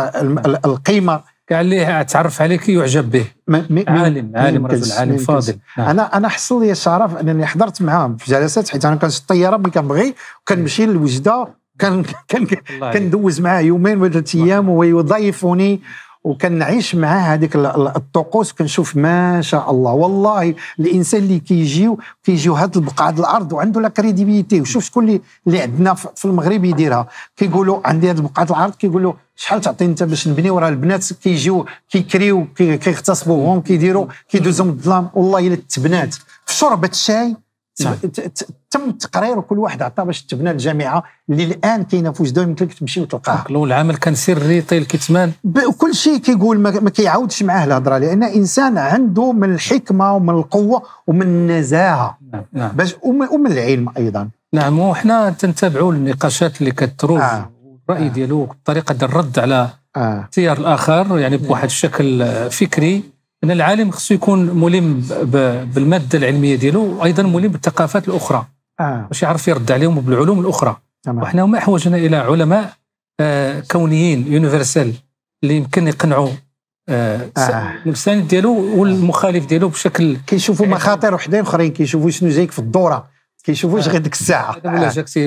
القيمه كاع اللي تعرف عليك يعجب به م- عالم عالم رجل عالم فاضل نعم. انا انا حصل لي الشرف انني حضرت معاهم في جلسات حيت انا كنت الطياره ملي كنبغي وكنمشي لوجده كان كان كندوز معاه يومين ولا ثلاث ايام وهو يضيفني وكنعيش معاه هذيك الطقوس كنشوف ما شاء الله والله الانسان اللي كيجيو كيجيو هاد البقعه الارض وعنده لا كريديبيتي وشوف شكون اللي عندنا في المغرب يديرها كيقولوا عندي هاد البقعه الارض كيقولوا شحال تعطي انت باش نبني وراه البنات كيجيو كيكريو كيغتصبوهم كيديروا كيدوزهم الظلام والله الا تبنات في شربة الشاي تم تقرير وكل واحد عطاه باش تبنى الجامعه اللي الان كاينه في وجده يمكن لك تمشي وتلقاها العمل كان سري طيل كتمان كل شيء كيقول ما كيعاودش معاه الهضره لان انسان عنده من الحكمه ومن القوه ومن النزاهه نعم نعم باش ومن العلم ايضا نعم وحنا تنتابعوا النقاشات اللي كتروح آه. الراي آه. ديالو الطريقه ديال الرد على آه. التيار الاخر يعني بواحد نعم. الشكل فكري ان العالم خصو يكون ملم بالماده العلميه ديالو وايضا ملم بالثقافات الاخرى آه. باش يعرف يرد عليهم بالعلوم الاخرى تمام. وحنا ما احوجنا الى علماء آه كونيين يونيفرسال اللي يمكن يقنعوا المساند آه. آه. ديالو والمخالف ديالو بشكل كيشوفوا مخاطر وحدين اخرين كيشوفوا شنو جايك في الدوره كيشوفوش آه. غير ديك الساعه آه ولا جاك سي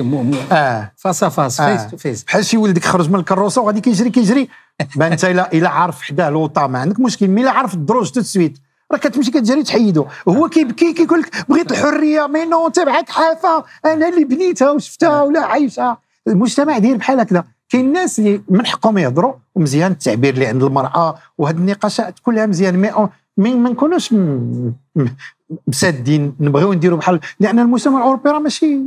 اه فاس فاس فيس تو فيس بحال شي ولدك خرج من الكروسه وغادي كيجري كيجري ما انت الا الا عارف حداه لوطا ما عندك مشكل مي الا عارف الدروج تو سويت راه كتمشي كتجري تحيدو هو كيبكي كيقول لك بغيت الحريه مي نو تبعك حافه انا اللي بنيتها وشفتها نعم. ولا عايشها المجتمع داير بحال هكذا كاين الناس اللي من حقهم يهضروا ومزيان التعبير اللي عند المراه وهاد النقاشات كلها مزيان مي ما نكونوش مسادين نبغيو نديروا بحال لان المجتمع الاوروبي راه ماشي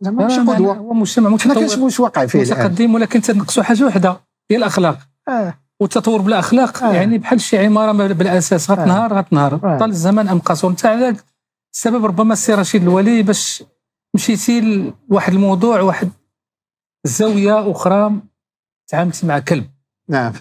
زعما ماشي قدوه هو مجتمع متطور ما كنشوفوا واقع فيه متقدم ولكن تنقصوا حاجه وحده هي الاخلاق آه. والتطور بالاخلاق آه. يعني بحال شي عماره بالاساس غتنهار آه. غتنهار آه. طال الزمن ام قصر نتاع على السبب ربما السي رشيد الولي باش مشيتي لواحد الموضوع واحد زاويه اخرى تعاملت مع كلب نعم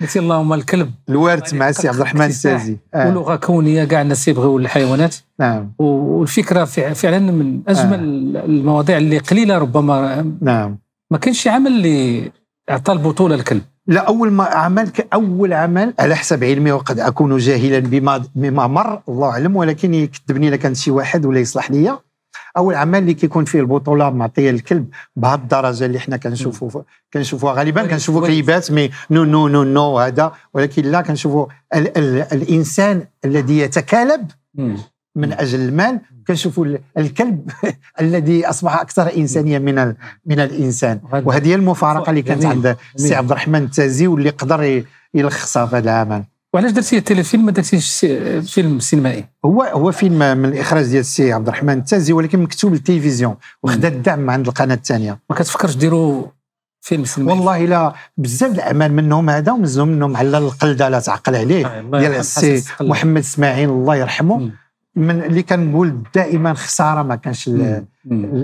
قلتي اللهم الكلب الوارث مع السي عبد الرحمن السازي آه. ولغه كونيه كاع الناس يبغيو الحيوانات نعم والفكره فعلا من اجمل آه. المواضيع اللي قليله ربما نعم ما كانش عمل اللي اعطى البطوله الكلب لا اول ما عمل اول عمل على حسب علمي وقد اكون جاهلا بما بما مر الله اعلم ولكن يكذبني الا كان شي واحد ولا يصلح لي اول عمل اللي كيكون فيه البطوله معطيه الكلب بهذه الدرجه اللي حنا كنشوفوا كنشوفوها غالبا كنشوفوا كليبات مي نو نو نو نو هذا ولكن لا كنشوفوا الانسان الذي يتكالب من اجل المال كشفوا الكلب الذي اصبح اكثر انسانيه من من الانسان وهذه هي المفارقه اللي كانت عند السي عبد الرحمن التازي واللي قدر يلخصها في هذا العمل وعلاش درتي التلفيلم ما درتيش فيلم سينمائي؟ هو هو فيلم من الاخراج ديال السي عبد الرحمن التازي ولكن مكتوب للتلفزيون وخدا الدعم عند القناه الثانيه ما كتفكرش ديروا فيلم سينمائي والله لا بزاف الاعمال منهم هذا ومنهم منهم على القلده لا تعقل عليه آه، ديال السي محمد اسماعيل الله يرحمه مم. من اللي كنقول دائما خساره ما كانش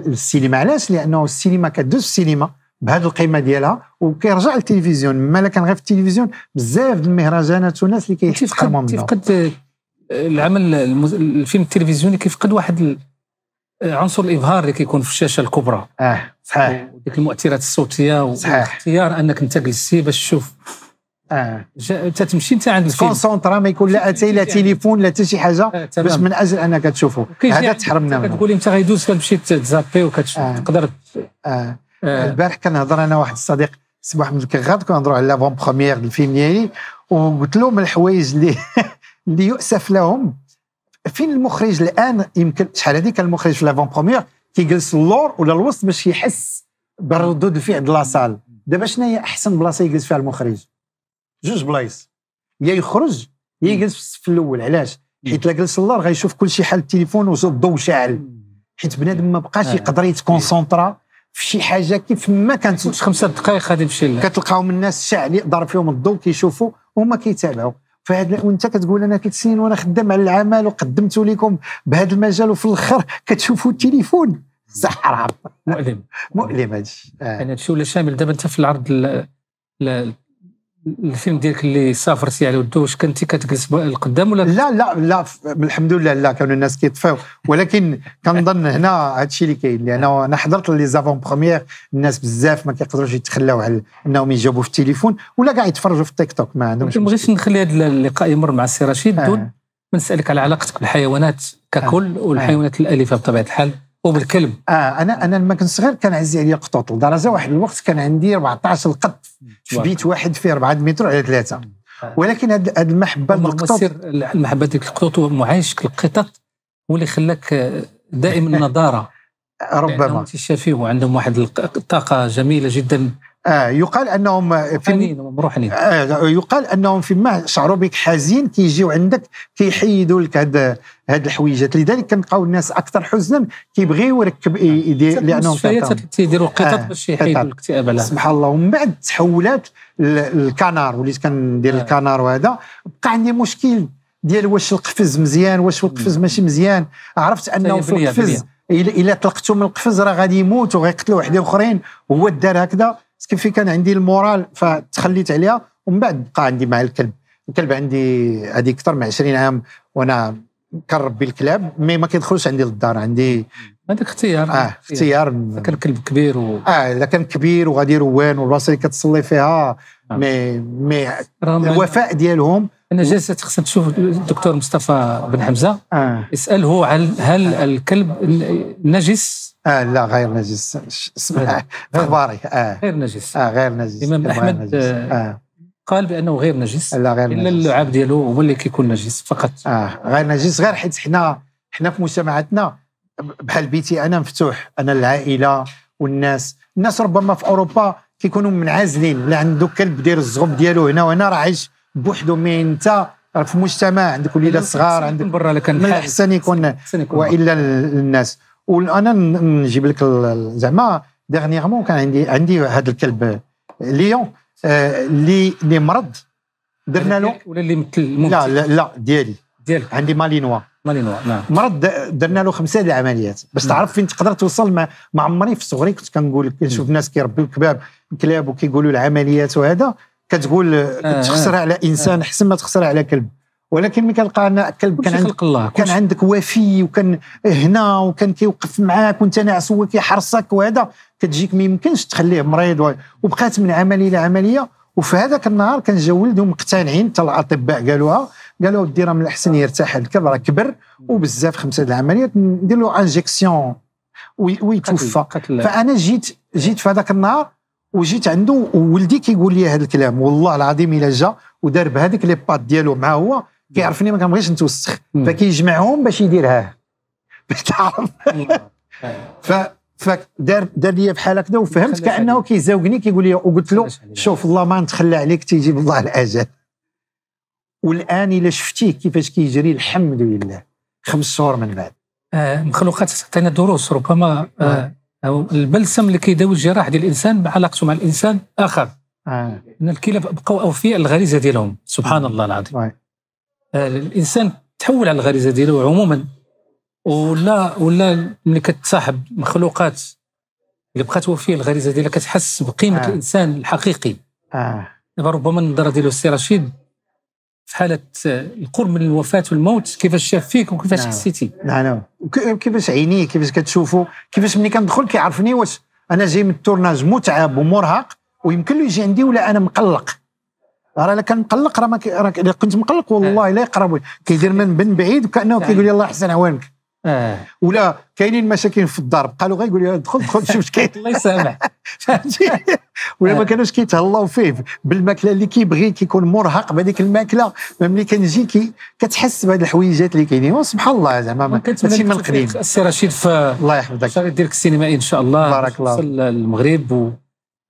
السينما علاش لانه السينما كدوز السينما بهذه القيمه ديالها وكيرجع للتلفزيون ما لا كان غير في التلفزيون بزاف المهرجانات والناس اللي كيحترموا منه تفقد العمل المز... الفيلم التلفزيوني كيفقد واحد عنصر الابهار اللي كيكون في الشاشه الكبرى اه صحيح وديك المؤثرات الصوتيه صحيح واختيار انك انت جلستي باش تشوف اه تتمشي انت عند الفيلم كونسونترا ما يكون لا اتاي لا تليفون لا حتى شي حاجه آه، باش من اجل انك تشوفه هذا تحرمنا منه كتقول انت غيدوز كتمشي تزابي وكتقدر آه. آه. اه البارح كنهضر انا واحد الصديق سي محمد الكغاد كنهضروا على لافون بروميير الفيلم ديالي وقلت له من الحوايج اللي اللي يؤسف لهم فين المخرج الان يمكن شحال هذيك المخرج في لافون بروميير كيجلس اللور ولا الوسط باش يحس بردود الفعل ديال لاصال دابا شنو هي احسن بلاصه يجلس فيها المخرج جوج بلايص يا يخرج يا يجلس في الصف الاول علاش؟ حيت لا جلس اللار غيشوف كل شيء حال التليفون الضو شاعل حيت بنادم ما بقاش آه. يقدر يتكونسونترا في شي حاجه كيف ما كانت خمسه دقائق غادي يمشي لها كتلقاهم الناس شاعل ضار فيهم الضو كيشوفوا وهما كيتابعوا فهاد وانت كتقول انا ثلاث سنين وانا خدام على العمل وقدمت لكم بهذا المجال وفي الاخر كتشوفوا التليفون صح حرام مؤلم مؤلم هادشي آه. يعني هادشي ولا شامل دابا انت في العرض الفيلم ديالك اللي سافرتي على ودو واش كنتي كتجلس القدام ولا لا لا لا الحمد لله لا كانوا الناس كيطفيو ولكن كنظن هنا هادشي اللي كاين لان انا حضرت لي زافون بروميير الناس بزاف ما كيقدروش يتخلاو على انهم يجاوبوا في التليفون ولا كاع يتفرجوا في التيك توك ما عندهمش ما بغيتش نخلي هذا اللقاء يمر مع السي رشيد آه. دون آه. نسالك على علاقتك بالحيوانات ككل آه. والحيوانات آه. الاليفه بطبيعه الحال وبالكلب اه انا انا لما كنت صغير كان عزيز عليا قطوط لدرجه واحد الوقت كان عندي 14 قط في بيت واحد فيه 4 متر على ثلاثه آه. ولكن هاد المحبه القطط المحبه ديك القطوط ومعايشك القطط هو اللي خلاك دائما نضاره ربما شافيه وعندهم واحد الطاقه جميله جدا آه يقال انهم في مروحين نعم، آه يقال انهم فيما شعروا بك حزين كيجيو عندك كيحيدوا لك هاد هاد الحويجات لذلك كنلقاو الناس اكثر حزنا كيبغيو يركب نعم. يدير لانهم تيديروا آه، قطط باش يحيدوا الاكتئاب سبحان الله ومن بعد تحولات الكنار وليت كندير آه. الكنار وهذا بقى عندي مشكل ديال واش القفز مزيان واش نعم. القفز ماشي مزيان عرفت انه في القفز الا طلقته من القفز راه غادي يموت وغيقتلوا واحد اخرين هو دار هكذا كيف كان عندي المورال فتخليت عليها ومن بعد بقى عندي مع الكلب الكلب عندي هذه اكثر من 20 عام وانا كنربي الكلاب مي ما كيدخلوش عندي للدار عندي هذاك اختيار اه اختيار كان كلب كبير و... اه اذا كان كبير وغادي روان والبلاصه اللي كتصلي فيها آه. مي مي الوفاء ديالهم انا جالس خصنا تشوف الدكتور مصطفى بن حمزه آه. هو عن هل آه. الكلب نجس؟ اه لا غير نجس اسمع اخباري اه غير نجس اه غير نجس الامام احمد نجس. آه. قال بانه غير نجس لا غير الا اللعاب ديالو هو اللي كيكون نجس فقط اه غير نجس غير حيت حنا حنا في مجتمعاتنا بحال بيتي انا مفتوح انا العائله والناس الناس ربما في اوروبا كيكونوا منعزلين اللي عنده كلب داير الزغب ديالو هنا وهنا راه عايش بوحدو مي انت في مجتمع عندك وليدات صغار عندك برا لكن من الاحسن يكون والا الناس وانا نجيب لك زعما ديرنيغمون كان عندي عندي هذا الكلب ليون اللي آه، مرض درنا له ولا اللي مثل لا لا لا ديالي ديالك عندي مالينوا مالينوا نعم مرض درنا له خمسه ديال العمليات باش نعم. تعرف فين تقدر توصل ما, ما عمري في صغري كنت كنقول كنشوف الناس كيربيو الكباب كلاب وكيقولوا العمليات وهذا كتقول آه تخسر آه على انسان آه. حسن ما تخسر على كلب ولكن ملي كتلقى كلب كان عندك الله كان عندك وفي وكان هنا وكان كيوقف معاك وانت ناعس هو كيحرصك وهذا كتجيك ما يمكنش تخليه مريض وبقات من عمليه لعمليه وفي هذاك النهار كان جا ولدهم مقتنعين حتى الاطباء قالوها قالوا ودي راه من الاحسن يرتاح الكلب راه كبر وبزاف خمسه د العمليات ندير له انجيكسيون ويتوفى فانا جيت جيت في هذاك النهار وجيت عنده وولدي كيقول لي هذا الكلام والله العظيم الا جا ودار بهذيك لي بات ديالو مع هو كيعرفني ما كنبغيش نتوسخ فكيجمعهم باش يديرها تعرف ف فدار دار لي بحال هكذا وفهمت كانه كيزاوقني كيقول لي وقلت له شوف الله ما نتخلى عليك تيجيب الله الاجل والان الا شفتيه كيفاش كيجري الحمد لله خمس شهور من بعد آه مخلوقات تعطينا دروس ربما آه البلسم اللي كيداوي الجراح ديال الانسان علاقته مع الانسان اخر آه. ان الكلاب بقوا اوفياء الغريزه ديالهم سبحان الله العظيم آه، الانسان تحول على الغريزه ديالو عموما ولا ولا ملي كتصاحب مخلوقات اللي بقات وفيه الغريزه ديالها كتحس بقيمه آه. الانسان الحقيقي اه ربما النظره ديالو السي رشيد في حاله القرب من الوفاه والموت كيفاش شاف فيك وكيفاش نعم. حسيتي نعم نعم كيفاش عينيه كيفاش كتشوفوا كيفاش ملي كندخل كيعرفني واش انا جاي من التورناج متعب ومرهق ويمكن له يجي عندي ولا انا مقلق راه الا كان مقلق راه ما كنت مقلق والله آه. لا يقرب كيدير من بن بعيد وكانه كيقول لي الله يحسن عوانك آه. ولا كاينين مشاكل في الدار بقى غير يقول لي دخل دخل شوف اش كاين الله يسامح فهمتي ولا ما آه. كانوش كيتهلاو فيه بالماكله اللي كيبغي كيكون مرهق بهذيك الماكله ملي كنجي كي كتحس بهذ الحويجات اللي كاينين سبحان الله زعما هادشي من القديم السي رشيد في الله يحفظك غادي ديرك السينمائي ان شاء الله بارك الله المغرب و...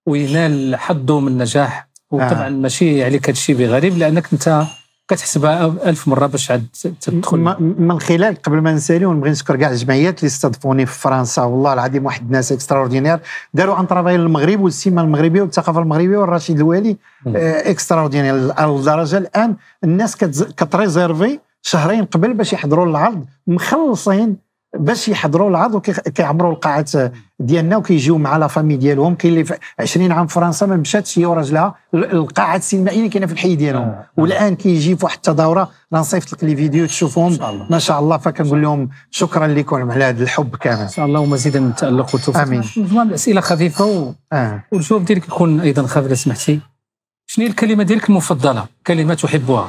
وينال حظه من نجاح وطبعا آه. ماشي عليك هذا الشيء بغريب لانك انت كتحسبها ألف مره باش عاد تدخل من خلال قبل ما نسالي ونبغي نشكر كاع الجمعيات اللي استضفوني في فرنسا والله العظيم واحد الناس اكستراوردينير داروا ان طرافاي للمغرب والسيمة المغربيه والثقافه المغربيه والرشيد الوالي اكسترا اوردينير لدرجه الان الناس كتريزيرفي شهرين قبل باش يحضروا العرض مخلصين باش يحضروا العرض وكيعمروا القاعات ديالنا وكيجيو مع لا فامي ديالهم كاين اللي 20 عام في فرنسا ما مشاتش هي وراجلها القاعات السينمائيه اللي كاينه في الحي ديالهم آه، آه. والان كيجي في واحد التداوره نصيفط لك لي فيديو تشوفهم ما شاء الله فكنقول لهم شكرا لكم على هذا الحب كامل ان شاء الله ومزيدا من التالق والتوفيق امين مجموعه اسئله خفيفه و... آه. والجواب ديالك يكون ايضا خفيف لو سمحتي شنو هي الكلمه ديالك المفضله كلمه تحبها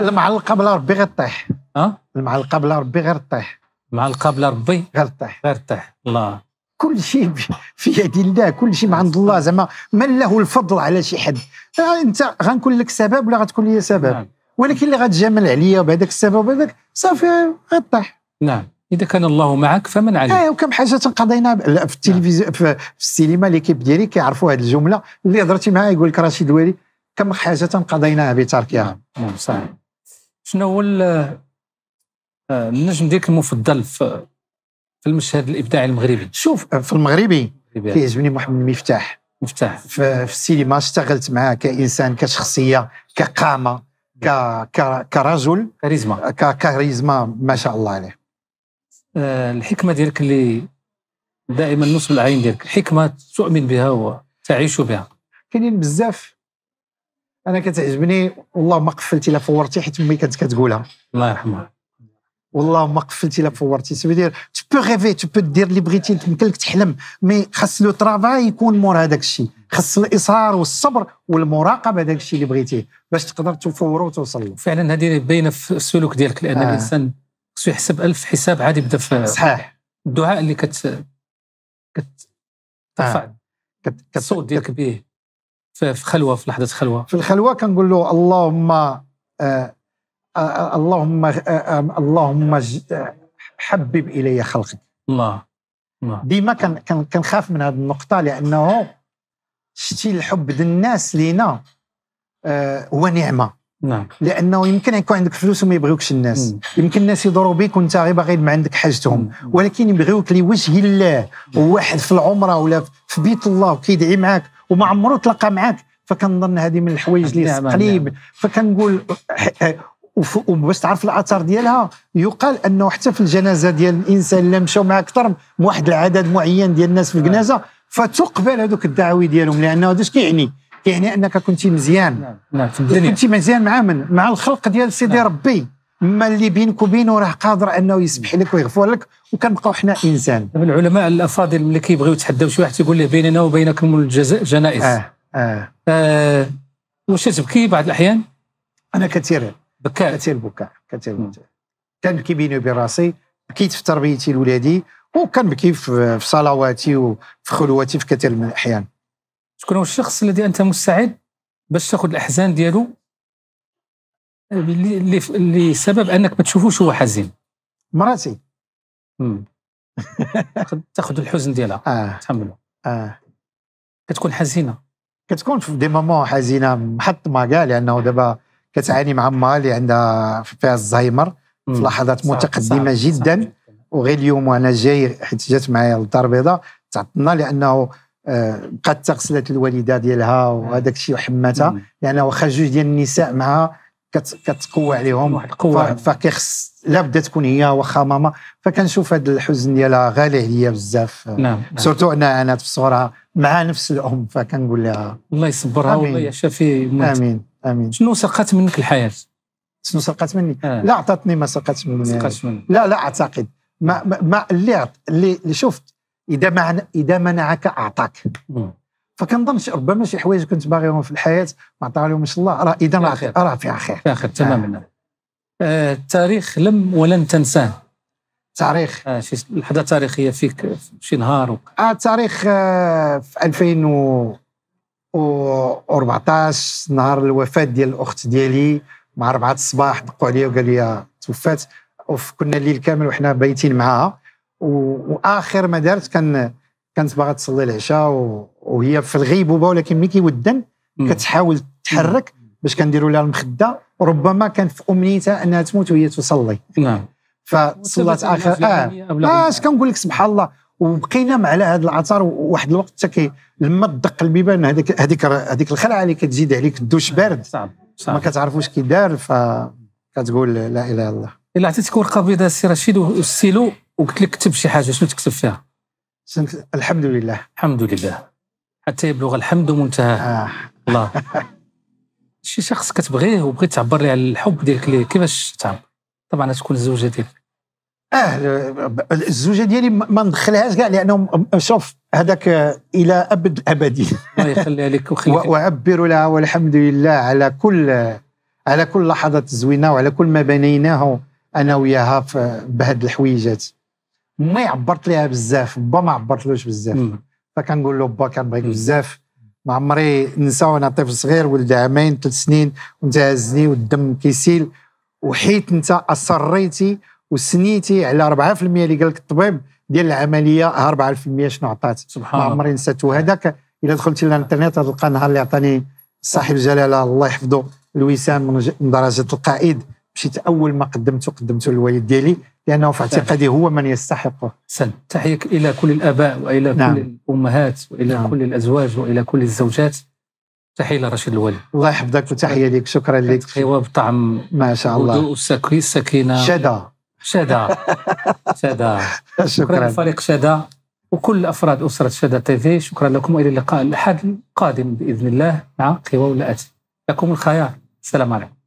المعلقه بلا ربي غير طيح أه؟ المعلقه بلا ربي غير طيح مع القابل ربي غير طيح الله كل شيء في يد الله كل شيء عند الله زعما من له الفضل على شي حد آه، انت غنقول لك سبب ولا غتقول لي سبب نعم. ولكن اللي غتجامل عليا بهذاك السبب وبهذاك صافي غطيح نعم اذا كان الله معك فمن عليك اه وكم حاجه تنقضينا في التلفزيون نعم. في السينما ليكيب ديالي كيعرفوا هذه الجمله اللي هضرتي معاه يقول لك رشيد ويلي كم حاجه تنقضيناها بتركها نعم. نعم صحيح شنو هو النجم آه، ديالك المفضل في في المشهد الابداعي المغربي شوف آه، في المغربي كيعجبني محمد مفتاح مفتاح في, في السينما اشتغلت معاه كانسان كشخصيه كقامه كرجل كاريزما آه، كاريزما ما شاء الله عليه الحكمه ديالك اللي دائما نصب العين ديالك حكمه تؤمن بها وتعيش بها كاينين بزاف انا كتعجبني والله ما قفلت لا فورتي حيت امي كانت كتقولها الله يرحمها والله ما قفلتي لا فورتي دير تو بو ريفي تو بو دير اللي بغيتي لك تحلم مي خاص لو ترافاي يكون مور هذاك الشيء خاص الاصرار والصبر والمراقبه هذاك الشيء اللي بغيتيه باش تقدر تفوره وتوصل له فعلا هذه باينه في السلوك ديالك لان آه. الانسان خصو يحسب ألف حساب عاد يبدا في صحيح الدعاء اللي كت كت ترفع آه. كت... كت... الصوت ديالك به في خلوه في لحظه خلوه في الخلوه كنقول له اللهم آه اللهم اللهم حبب الي خلقك الله الله ديما كنخاف من هذه النقطه لانه شتي الحب ديال الناس لينا هو نعمه نعم لانه يمكن يكون عندك فلوس وما يبغيوكش الناس مم. يمكن الناس يضروا بك وانت غير باغي ما عندك حاجتهم مم. ولكن يبغيوك لوجه الله وواحد في العمره ولا في بيت الله وكيدعي معك وما عمره تلقى معك فكنظن هذه من الحوايج نعم، اللي نعم، قليل نعم. فكنقول وباش تعرف الاثار ديالها يقال انه حتى في الجنازه ديال الانسان اللي مشاو مع اكثر من واحد العدد معين ديال الناس في نعم. الجنازه فتقبل هذوك الدعاوي ديالهم لانه هذا اش كيعني كيعني انك كنت مزيان نعم. نعم، في الدنيا كنت مزيان مع من مع الخلق ديال سيدي نعم. ربي ما اللي بينك وبينه راه قادر انه يسمح لك ويغفر لك وكنبقاو حنا انسان العلماء الافاضل ملي كيبغيو يتحداو شي واحد تيقول له بيننا وبينكم الجنائز اه اه, آه. واش تبكي بعض الاحيان؟ انا كثيرا بكاء كثير بكاء كثير كان كنبكي بيني وبين راسي بكيت في تربيتي لولادي وكنبكي في صلواتي وفي خلواتي في كثير من الاحيان شكون هو الشخص الذي انت مستعد باش تاخذ الاحزان ديالو لسبب انك ما تشوفوش هو حزين مراتي تاخذ الحزن ديالها آه. تحمله آه. كتكون حزينه كتكون في دي مومون حزينه محطمه كاع لانه دابا كتعاني مع ما اللي عندها فيها الزهايمر في لحظات متقدمه صح جدا وغير اليوم وانا جاي حيت جات معايا للدار البيضاء تعطلنا لانه بقات آه، تغسلت الوالده ديالها وهذاك الشيء وحماتها لان واخا جوج ديال النساء معها كتقوى عليهم واحد القوه فكيخص لا بدا تكون هي واخا ماما فكنشوف هذا الحزن ديالها غالي عليا بزاف نعم،, نعم سورتو انا انا في صغرها مع نفس الام فكنقول لها الله يصبرها والله يشافي امين امين شنو سرقت منك الحياه؟ شنو سرقت مني؟ آه. لا عطاتني ما سرقتش مني ما سرقتش مني لا لا اعتقد ما ما اللي اللي شفت اذا معنى اذا منعك اعطاك فكنظن ربما شي حوايج كنت باغيهم في الحياه ما ان شاء الله راه اذا راه خير راه فيها خير فيها خير تماما آه. التاريخ آه، لم ولن تنساه تاريخ آه شي لحظه تاريخيه فيك شي نهار آه التاريخ آه في 2000 و و14 نهار الوفاه ديال الاخت ديالي مع 4 الصباح دقوا عليا وقال لي توفات كنا الليل كامل وحنا بايتين معاها واخر ما دارت كان كانت باغا تصلي العشاء وهي في الغيبوبه ولكن ملي كيودن كتحاول تحرك باش كنديروا لها المخده وربما كان في امنيتها انها تموت وهي تصلي نعم فصلات اخر آه. اه اش آه كنقول لك سبحان الله وبقينا مع على هذا العثر واحد الوقت حتى لما تدق البيبان هذيك هذيك هذيك الخلعه اللي كتزيد عليك الدوش بارد صعب صعب ما كتعرفوش كي دار كتقول لا اله الا الله الا عطيتك ورقه بيضاء السي رشيد والسيلو وقلت لك كتب شي حاجه شنو تكتب فيها؟ الحمد لله الحمد لله حتى يبلغ الحمد منتهى آه. الله شي شخص كتبغيه وبغيت تعبر لي على الحب ديالك ليه كيفاش تعبر؟ طبعا تكون الزوجه ديالك اه الزوجه ديالي ما ندخلهاش كاع لانهم شوف هذاك الى ابد ابدي الله يخليها لك ويخليك واعبر لها والحمد لله على كل على كل لحظات زوينه وعلى كل ما بنيناه انا وياها بهذ الحويجات ما عبرت لها بزاف با ما عبرتلوش بزاف فكنقول له با كنبغيك بزاف ما عمري ننسى وانا طفل صغير ولد عامين ثلاث سنين وانت هزني والدم كيسيل وحيت انت اصريتي وسنيتي على 4% اللي قال لك الطبيب ديال العمليه 4% شنو عطات سبحان الله ما عمري نسيتو هذاك الا دخلتي للانترنت غتلقى النهار اللي عطاني صاحب جلاله الله يحفظه الوسام من درجه القائد مشيت اول ما قدمته قدمته للوالد ديالي لانه في اعتقادي هو من يستحقه. سن تحيه الى كل الاباء والى نعم. كل الامهات والى نعم. كل الازواج والى كل الزوجات تحيه لرشيد الوالي الله يحفظك وتحيه لك شكرا لك حوار بطعم ما شاء الله السكينه شده شدا شدا شكرا, لفريق شدا وكل افراد اسره شدا تي في شكرا لكم والى اللقاء الاحد القادم باذن الله مع قوى ولا لكم الخيار السلام عليكم